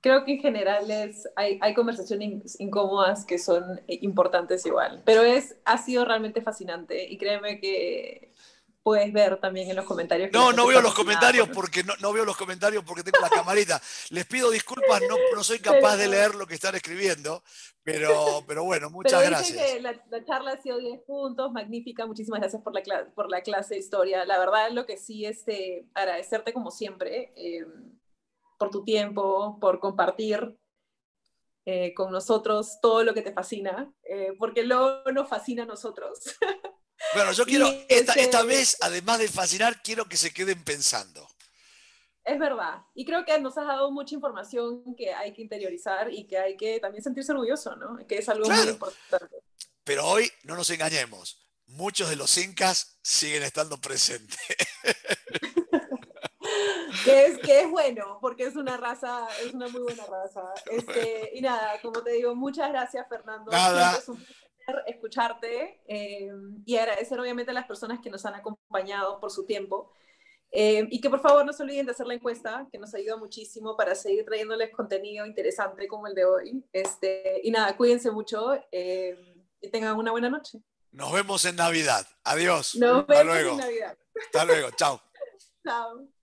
creo que en general es, hay, conversaciones incómodas que son importantes igual, pero es, ha sido realmente fascinante y créeme que puedes ver también en los comentarios. No, no veo los comentarios porque no, no, veo los comentarios porque tengo la camarita. Les pido disculpas, no, no soy capaz de leer lo que están escribiendo, pero, pero bueno, muchas gracias. la, charla ha sido 10 puntos, magnífica, muchísimas gracias por la, por la clase de historia. La verdad, lo que sí es este, agradecerte como siempre. Eh, por tu tiempo, por compartir eh, con nosotros todo lo que te fascina, eh, porque luego nos fascina a nosotros. Bueno, yo quiero, esta, este esta vez, además de fascinar, quiero que se queden pensando. Es verdad. Y creo que nos has dado mucha información que hay que interiorizar y que hay que también sentirse orgulloso, ¿no? Que es algo muy importante. Pero hoy no nos engañemos. Muchos de los incas siguen estando presentes. que es, que es bueno, porque es una raza, es una muy buena raza. Este, y nada, como te digo, muchas gracias, Fernando. Es un placer escucharte eh, y agradecer obviamente a las personas que nos han acompañado por su tiempo. Eh, y que por favor no se olviden de hacer la encuesta, que nos ayuda muchísimo para seguir trayéndoles contenido interesante como el de hoy. Este, y nada, cuídense mucho eh, y tengan una buena noche. Nos vemos en Navidad. Adiós. Nos vemos en Navidad. Hasta luego. Chao. Chao.